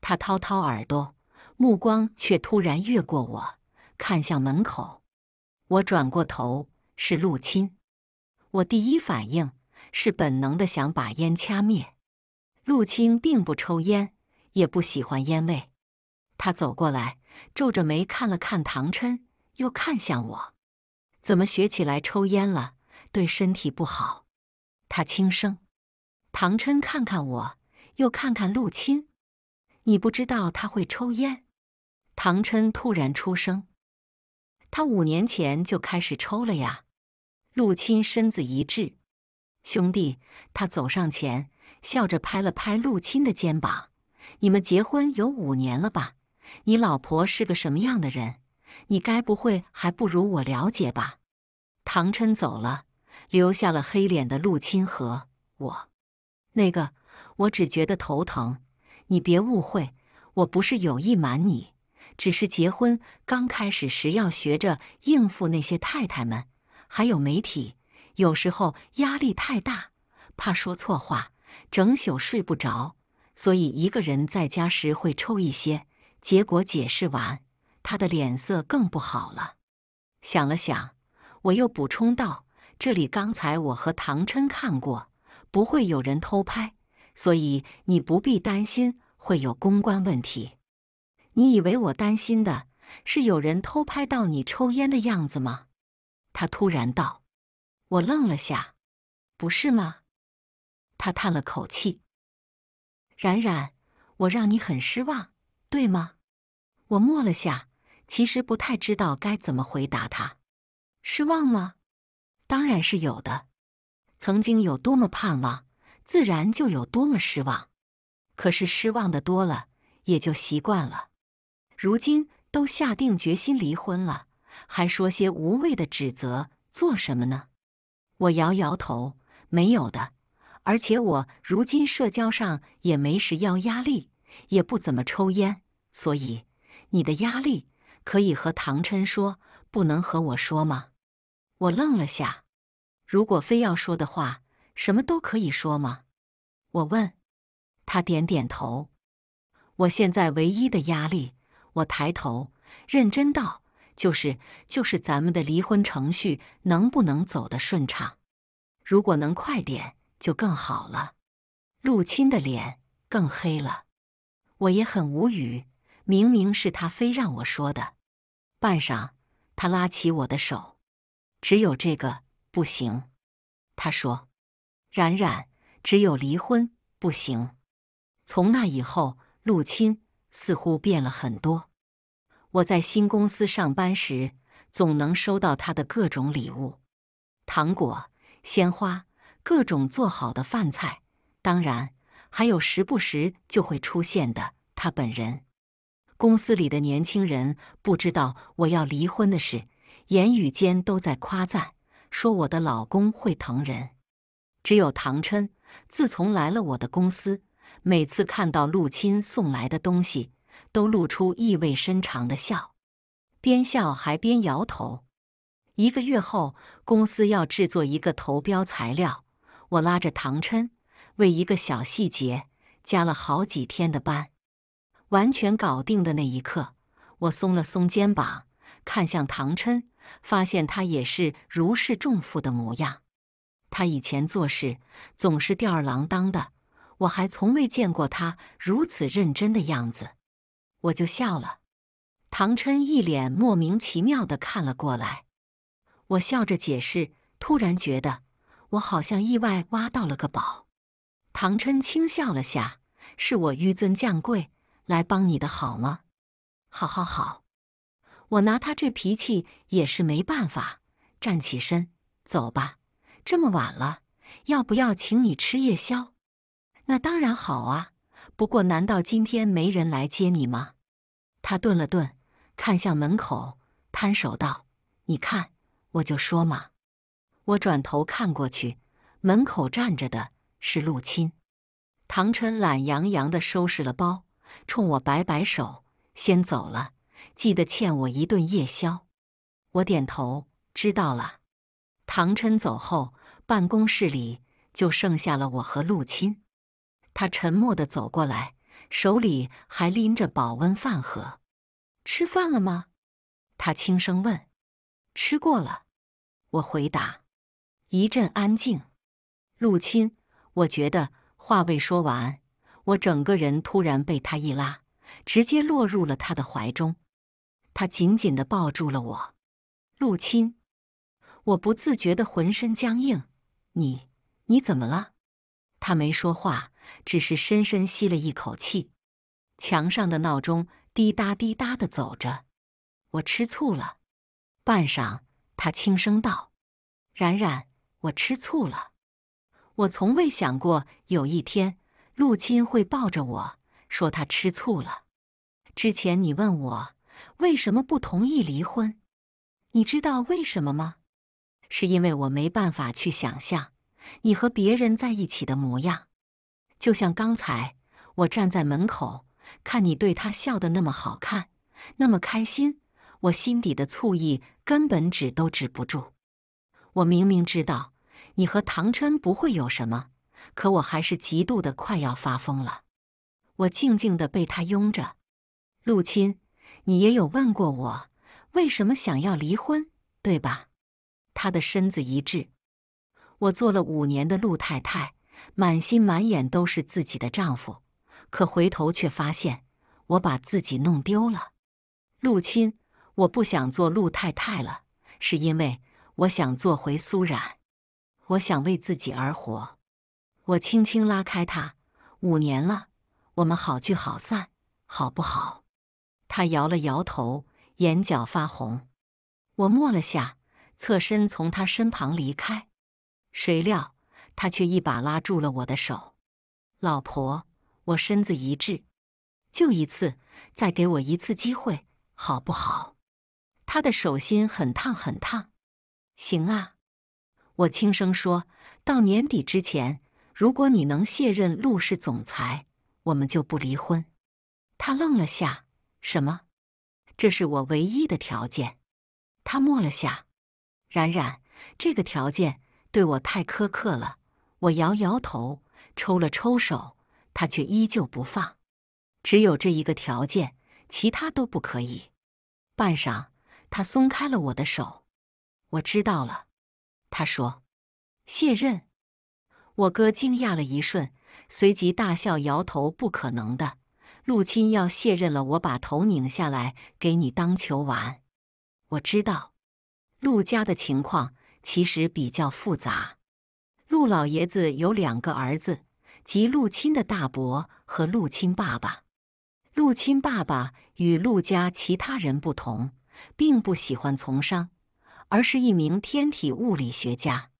他掏掏耳朵。目光却突然越过我，看向门口。我转过头，是陆青。我第一反应是本能的想把烟掐灭。陆青并不抽烟，也不喜欢烟味。他走过来，皱着眉看了看唐琛，又看向我：“怎么学起来抽烟了？对身体不好。”他轻声。唐琛看看我，又看看陆青：“你不知道他会抽烟？”唐琛突然出声：“他五年前就开始抽了呀。”陆青身子一滞，兄弟，他走上前，笑着拍了拍陆青的肩膀：“你们结婚有五年了吧？你老婆是个什么样的人？你该不会还不如我了解吧？”唐琛走了，留下了黑脸的陆青和我。那个，我只觉得头疼，你别误会，我不是有意瞒你。只是结婚刚开始时，要学着应付那些太太们，还有媒体。有时候压力太大，怕说错话，整宿睡不着。所以一个人在家时会抽一些。结果解释完，他的脸色更不好了。想了想，我又补充道：“这里刚才我和唐琛看过，不会有人偷拍，所以你不必担心会有公关问题。”你以为我担心的是有人偷拍到你抽烟的样子吗？他突然道。我愣了下，不是吗？他叹了口气。冉冉，我让你很失望，对吗？我默了下，其实不太知道该怎么回答他。失望吗？当然是有的。曾经有多么盼望，自然就有多么失望。可是失望的多了，也就习惯了。如今都下定决心离婚了，还说些无谓的指责做什么呢？我摇摇头，没有的。而且我如今社交上也没时要压力，也不怎么抽烟，所以你的压力可以和唐琛说，不能和我说吗？我愣了下，如果非要说的话，什么都可以说吗？我问，他点点头。我现在唯一的压力。我抬头认真道：“就是就是，咱们的离婚程序能不能走得顺畅？如果能快点，就更好了。”陆亲的脸更黑了，我也很无语。明明是他非让我说的。半晌，他拉起我的手：“只有这个不行。”他说：“冉冉，只有离婚不行。”从那以后，陆亲。似乎变了很多。我在新公司上班时，总能收到他的各种礼物：糖果、鲜花、各种做好的饭菜，当然还有时不时就会出现的他本人。公司里的年轻人不知道我要离婚的事，言语间都在夸赞，说我的老公会疼人。只有唐琛，自从来了我的公司。每次看到陆亲送来的东西，都露出意味深长的笑，边笑还边摇头。一个月后，公司要制作一个投标材料，我拉着唐琛为一个小细节加了好几天的班，完全搞定的那一刻，我松了松肩膀，看向唐琛，发现他也是如释重负的模样。他以前做事总是吊儿郎当的。我还从未见过他如此认真的样子，我就笑了。唐琛一脸莫名其妙的看了过来，我笑着解释。突然觉得我好像意外挖到了个宝。唐琛轻笑了下：“是我纡尊降贵来帮你的好吗？”“好，好，好。”我拿他这脾气也是没办法。站起身，走吧。这么晚了，要不要请你吃夜宵？那当然好啊，不过难道今天没人来接你吗？他顿了顿，看向门口，摊手道：“你看，我就说嘛。”我转头看过去，门口站着的是陆亲。唐琛懒洋洋地收拾了包，冲我摆摆手，先走了。记得欠我一顿夜宵。我点头，知道了。唐琛走后，办公室里就剩下了我和陆亲。他沉默地走过来，手里还拎着保温饭盒。“吃饭了吗？”他轻声问。“吃过了。”我回答。一阵安静。陆亲，我觉得话未说完，我整个人突然被他一拉，直接落入了他的怀中。他紧紧的抱住了我。陆亲，我不自觉的浑身僵硬。“你，你怎么了？”他没说话。只是深深吸了一口气，墙上的闹钟滴答滴答的走着。我吃醋了。半晌，他轻声道：“冉冉，我吃醋了。我从未想过有一天陆亲会抱着我说他吃醋了。之前你问我为什么不同意离婚，你知道为什么吗？是因为我没办法去想象你和别人在一起的模样。”就像刚才，我站在门口看你对他笑得那么好看，那么开心，我心底的醋意根本止都止不住。我明明知道你和唐琛不会有什么，可我还是嫉妒的快要发疯了。我静静的被他拥着，陆亲，你也有问过我为什么想要离婚，对吧？他的身子一滞，我做了五年的陆太太。满心满眼都是自己的丈夫，可回头却发现我把自己弄丢了。陆亲，我不想做陆太太了，是因为我想做回苏冉，我想为自己而活。我轻轻拉开他，五年了，我们好聚好散，好不好？他摇了摇头，眼角发红。我默了下，侧身从他身旁离开。谁料？他却一把拉住了我的手，老婆，我身子一滞，就一次，再给我一次机会，好不好？他的手心很烫，很烫。行啊，我轻声说，到年底之前，如果你能卸任陆氏总裁，我们就不离婚。他愣了下，什么？这是我唯一的条件。他默了下，冉冉，这个条件对我太苛刻了。我摇摇头，抽了抽手，他却依旧不放。只有这一个条件，其他都不可以。半晌，他松开了我的手。我知道了，他说：“卸任。”我哥惊讶了一瞬，随即大笑，摇头：“不可能的，陆亲要卸任了，我把头拧下来给你当球玩。”我知道，陆家的情况其实比较复杂。陆老爷子有两个儿子，即陆钦的大伯和陆钦爸爸。陆钦爸爸与陆家其他人不同，并不喜欢从商，而是一名天体物理学家。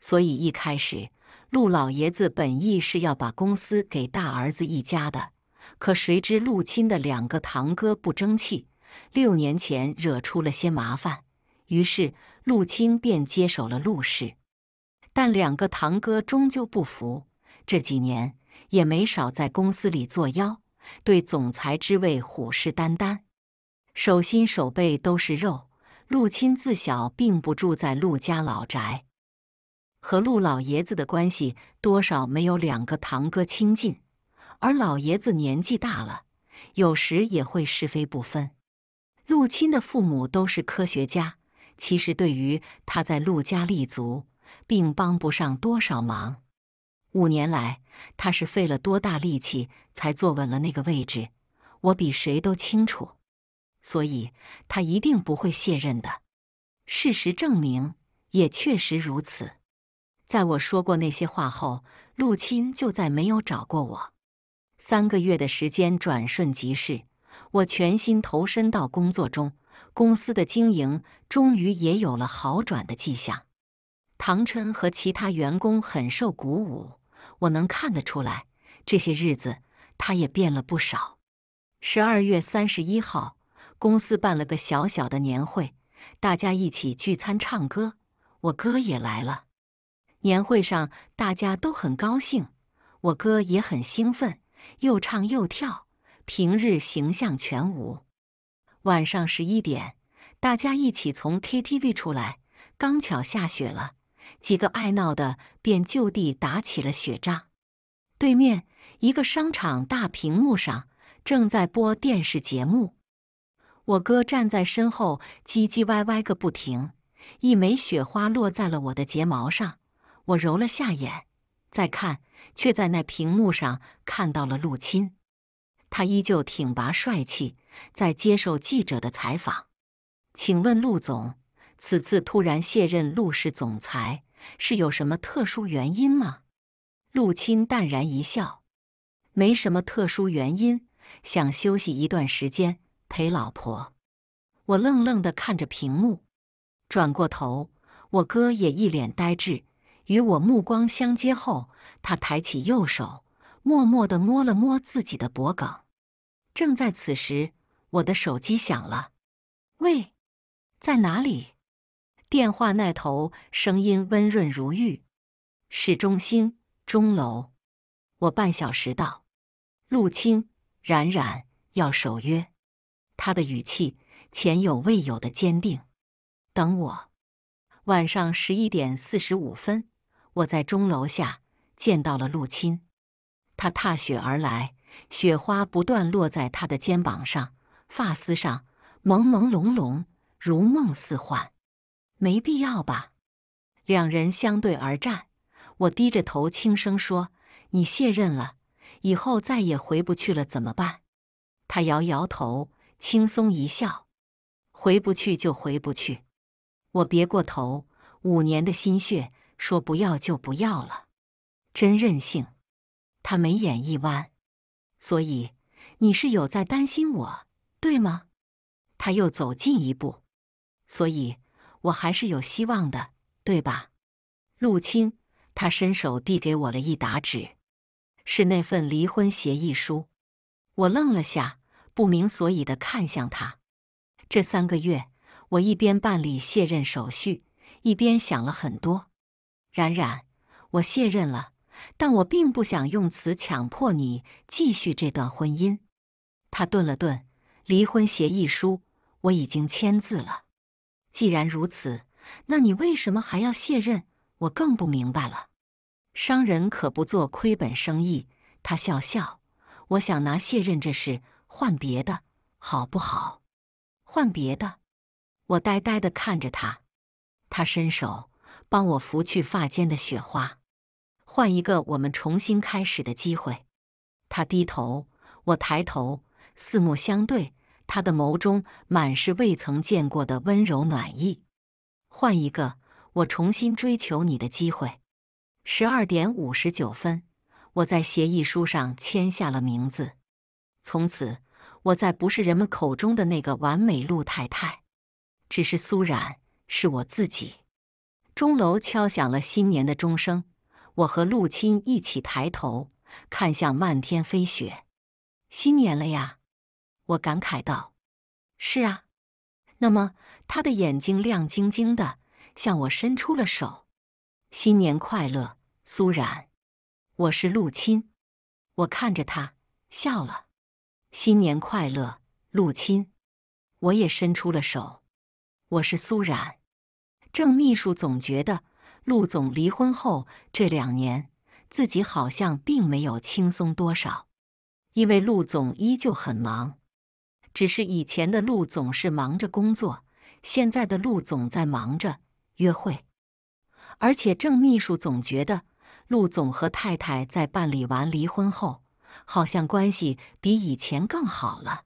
所以一开始，陆老爷子本意是要把公司给大儿子一家的。可谁知陆钦的两个堂哥不争气，六年前惹出了些麻烦，于是陆钦便接手了陆氏。但两个堂哥终究不服，这几年也没少在公司里作妖，对总裁之位虎视眈眈。手心手背都是肉，陆亲自小并不住在陆家老宅，和陆老爷子的关系多少没有两个堂哥亲近，而老爷子年纪大了，有时也会是非不分。陆亲的父母都是科学家，其实对于他在陆家立足。并帮不上多少忙。五年来，他是费了多大力气才坐稳了那个位置，我比谁都清楚。所以，他一定不会卸任的。事实证明，也确实如此。在我说过那些话后，陆亲就再没有找过我。三个月的时间转瞬即逝，我全心投身到工作中，公司的经营终于也有了好转的迹象。唐琛和其他员工很受鼓舞，我能看得出来，这些日子他也变了不少。十二月三十一号，公司办了个小小的年会，大家一起聚餐、唱歌，我哥也来了。年会上大家都很高兴，我哥也很兴奋，又唱又跳，平日形象全无。晚上十一点，大家一起从 KTV 出来，刚巧下雪了。几个爱闹的便就地打起了雪仗。对面一个商场大屏幕上正在播电视节目，我哥站在身后唧唧歪歪个不停。一枚雪花落在了我的睫毛上，我揉了下眼，再看却在那屏幕上看到了陆亲。他依旧挺拔帅气，在接受记者的采访。请问陆总？此次突然卸任陆氏总裁，是有什么特殊原因吗？陆青淡然一笑：“没什么特殊原因，想休息一段时间，陪老婆。”我愣愣地看着屏幕，转过头，我哥也一脸呆滞，与我目光相接后，他抬起右手，默默的摸了摸自己的脖颈。正在此时，我的手机响了：“喂，在哪里？”电话那头声音温润如玉，市中心钟楼，我半小时到。陆青冉冉要守约，他的语气前有未有的坚定。等我，晚上十一点四十五分，我在钟楼下见到了陆青。他踏雪而来，雪花不断落在他的肩膀上、发丝上，朦朦胧胧，如梦似幻。没必要吧。两人相对而站，我低着头轻声说：“你卸任了，以后再也回不去了，怎么办？”他摇摇头，轻松一笑：“回不去就回不去。”我别过头，五年的心血，说不要就不要了，真任性。他眉眼一弯：“所以你是有在担心我，对吗？”他又走近一步：“所以。”我还是有希望的，对吧，陆青？他伸手递给我了一沓纸，是那份离婚协议书。我愣了下，不明所以的看向他。这三个月，我一边办理卸任手续，一边想了很多。冉冉，我卸任了，但我并不想用词强迫你继续这段婚姻。他顿了顿，离婚协议书我已经签字了。既然如此，那你为什么还要卸任？我更不明白了。商人可不做亏本生意。他笑笑，我想拿卸任这事换别的，好不好？换别的？我呆呆的看着他，他伸手帮我拂去发间的雪花，换一个我们重新开始的机会。他低头，我抬头，四目相对。他的眸中满是未曾见过的温柔暖意，换一个我重新追求你的机会。十二点五十九分，我在协议书上签下了名字。从此，我再不是人们口中的那个完美陆太太，只是苏冉，是我自己。钟楼敲响了新年的钟声，我和陆青一起抬头看向漫天飞雪。新年了呀！我感慨道：“是啊。”那么，他的眼睛亮晶晶的，向我伸出了手。“新年快乐，苏冉。”我是陆亲。我看着他笑了。“新年快乐，陆亲。”我也伸出了手。“我是苏冉。”郑秘书总觉得陆总离婚后这两年，自己好像并没有轻松多少，因为陆总依旧很忙。只是以前的陆总是忙着工作，现在的陆总在忙着约会。而且郑秘书总觉得陆总和太太在办理完离婚后，好像关系比以前更好了。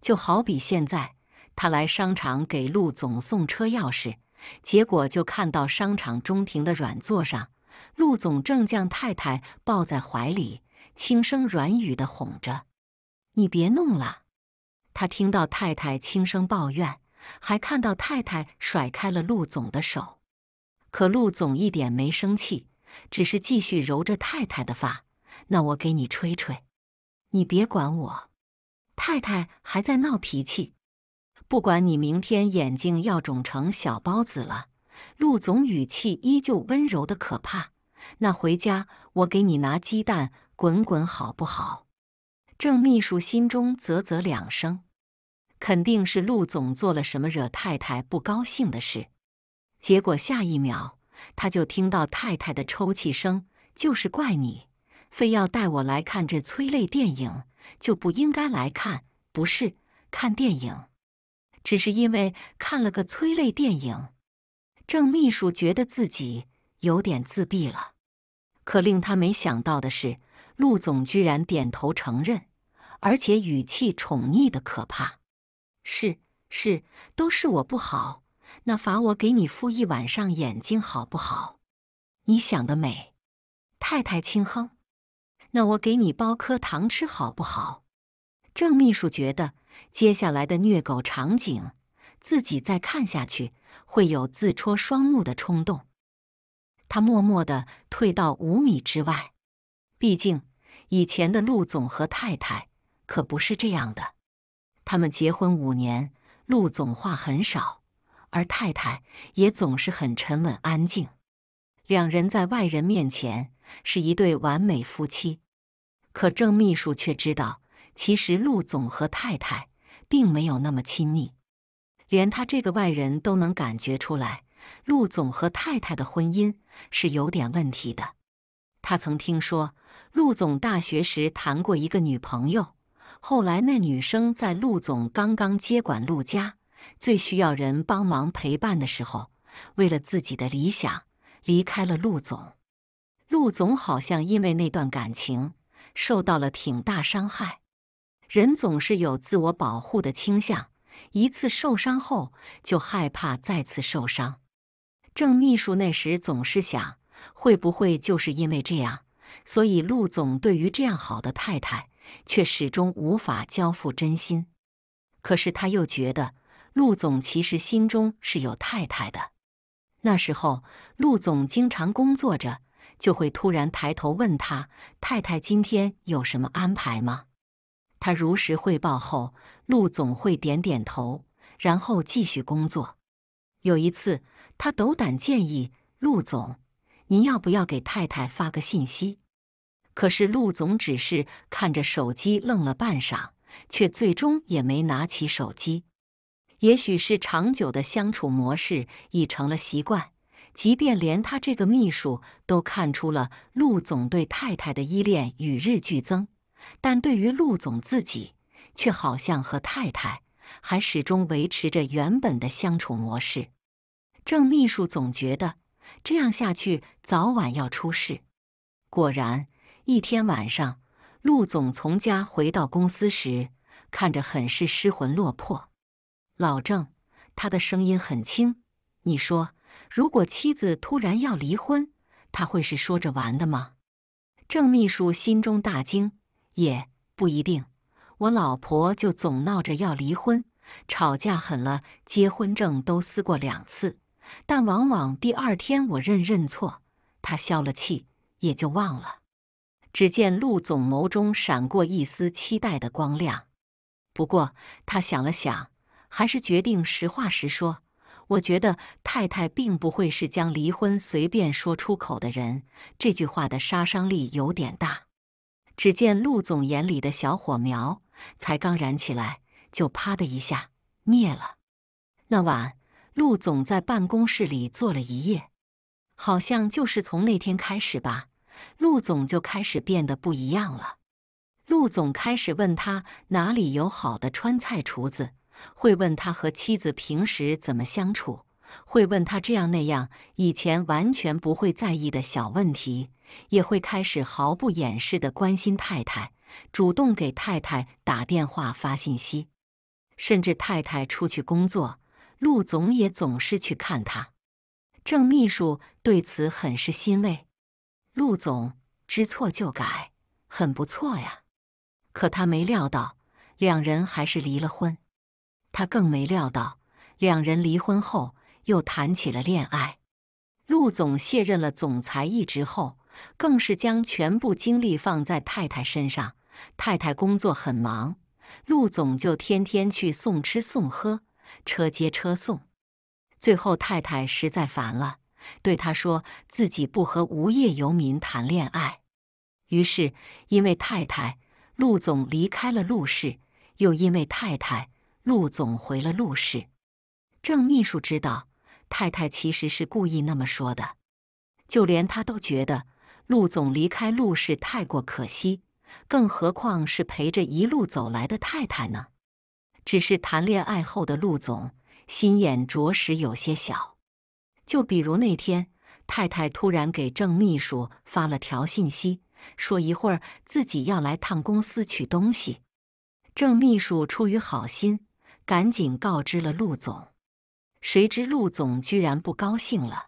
就好比现在，他来商场给陆总送车钥匙，结果就看到商场中庭的软座上，陆总正将太太抱在怀里，轻声软语的哄着：“你别弄了。”他听到太太轻声抱怨，还看到太太甩开了陆总的手。可陆总一点没生气，只是继续揉着太太的发。那我给你吹吹，你别管我。太太还在闹脾气，不管你明天眼睛要肿成小包子了。陆总语气依旧温柔的可怕。那回家我给你拿鸡蛋滚滚好不好？郑秘书心中啧啧两声。肯定是陆总做了什么惹太太不高兴的事，结果下一秒他就听到太太的抽泣声，就是怪你，非要带我来看这催泪电影，就不应该来看，不是看电影，只是因为看了个催泪电影。郑秘书觉得自己有点自闭了，可令他没想到的是，陆总居然点头承认，而且语气宠溺的可怕。是是，都是我不好。那罚我给你敷一晚上眼睛好不好？你想得美，太太轻哼。那我给你包颗糖吃好不好？郑秘书觉得接下来的虐狗场景，自己再看下去会有自戳双目。的冲动，他默默的退到五米之外。毕竟以前的陆总和太太可不是这样的。他们结婚五年，陆总话很少，而太太也总是很沉稳安静。两人在外人面前是一对完美夫妻，可郑秘书却知道，其实陆总和太太并没有那么亲密。连他这个外人都能感觉出来，陆总和太太的婚姻是有点问题的。他曾听说，陆总大学时谈过一个女朋友。后来，那女生在陆总刚刚接管陆家、最需要人帮忙陪伴的时候，为了自己的理想，离开了陆总。陆总好像因为那段感情受到了挺大伤害。人总是有自我保护的倾向，一次受伤后就害怕再次受伤。郑秘书那时总是想，会不会就是因为这样，所以陆总对于这样好的太太？却始终无法交付真心。可是他又觉得，陆总其实心中是有太太的。那时候，陆总经常工作着，就会突然抬头问他：“太太，今天有什么安排吗？”他如实汇报后，陆总会点点头，然后继续工作。有一次，他斗胆建议陆总：“您要不要给太太发个信息？”可是陆总只是看着手机愣了半晌，却最终也没拿起手机。也许是长久的相处模式已成了习惯，即便连他这个秘书都看出了陆总对太太的依恋与日俱增，但对于陆总自己，却好像和太太还始终维持着原本的相处模式。郑秘书总觉得这样下去早晚要出事。果然。一天晚上，陆总从家回到公司时，看着很是失魂落魄。老郑，他的声音很轻：“你说，如果妻子突然要离婚，他会是说着玩的吗？”郑秘书心中大惊：“也不一定。我老婆就总闹着要离婚，吵架狠了，结婚证都撕过两次，但往往第二天我认认错，她消了气，也就忘了。”只见陆总眸中闪过一丝期待的光亮，不过他想了想，还是决定实话实说。我觉得太太并不会是将离婚随便说出口的人。这句话的杀伤力有点大。只见陆总眼里的小火苗才刚燃起来，就啪的一下灭了。那晚，陆总在办公室里坐了一夜，好像就是从那天开始吧。陆总就开始变得不一样了。陆总开始问他哪里有好的川菜厨子，会问他和妻子平时怎么相处，会问他这样那样以前完全不会在意的小问题，也会开始毫不掩饰的关心太太，主动给太太打电话发信息，甚至太太出去工作，陆总也总是去看他。郑秘书对此很是欣慰。陆总知错就改，很不错呀。可他没料到，两人还是离了婚。他更没料到，两人离婚后又谈起了恋爱。陆总卸任了总裁一职后，更是将全部精力放在太太身上。太太工作很忙，陆总就天天去送吃送喝，车接车送。最后太太实在烦了。对他说自己不和无业游民谈恋爱。于是，因为太太，陆总离开了陆氏；又因为太太，陆总回了陆氏。郑秘书知道，太太其实是故意那么说的。就连他都觉得陆总离开陆氏太过可惜，更何况是陪着一路走来的太太呢？只是谈恋爱后的陆总心眼着实有些小。就比如那天，太太突然给郑秘书发了条信息，说一会儿自己要来趟公司取东西。郑秘书出于好心，赶紧告知了陆总。谁知陆总居然不高兴了。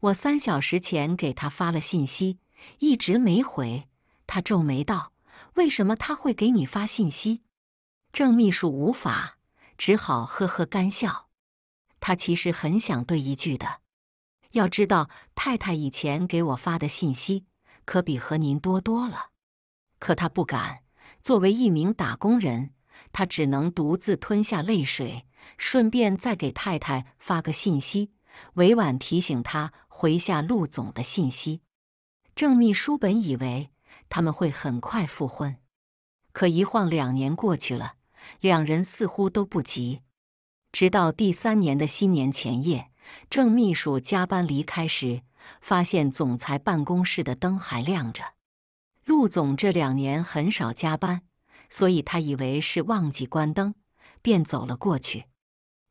我三小时前给他发了信息，一直没回。他皱眉道：“为什么他会给你发信息？”郑秘书无法，只好呵呵干笑。他其实很想对一句的，要知道太太以前给我发的信息可比和您多多了，可他不敢。作为一名打工人，他只能独自吞下泪水，顺便再给太太发个信息，委婉提醒他回下陆总的信息。郑秘书本以为他们会很快复婚，可一晃两年过去了，两人似乎都不急。直到第三年的新年前夜，郑秘书加班离开时，发现总裁办公室的灯还亮着。陆总这两年很少加班，所以他以为是忘记关灯，便走了过去。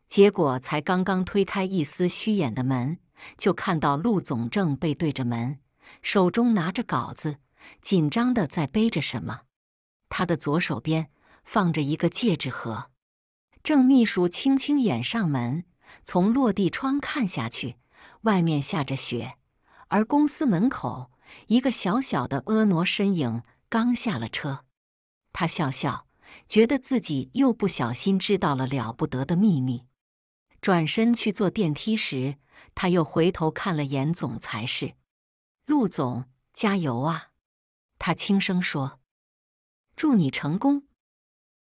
结果才刚刚推开一丝虚掩的门，就看到陆总正背对着门，手中拿着稿子，紧张的在背着什么。他的左手边放着一个戒指盒。郑秘书轻轻掩上门，从落地窗看下去，外面下着雪，而公司门口一个小小的婀娜身影刚下了车。他笑笑，觉得自己又不小心知道了了不得的秘密。转身去坐电梯时，他又回头看了眼总裁室，陆总，加油啊！他轻声说：“祝你成功。”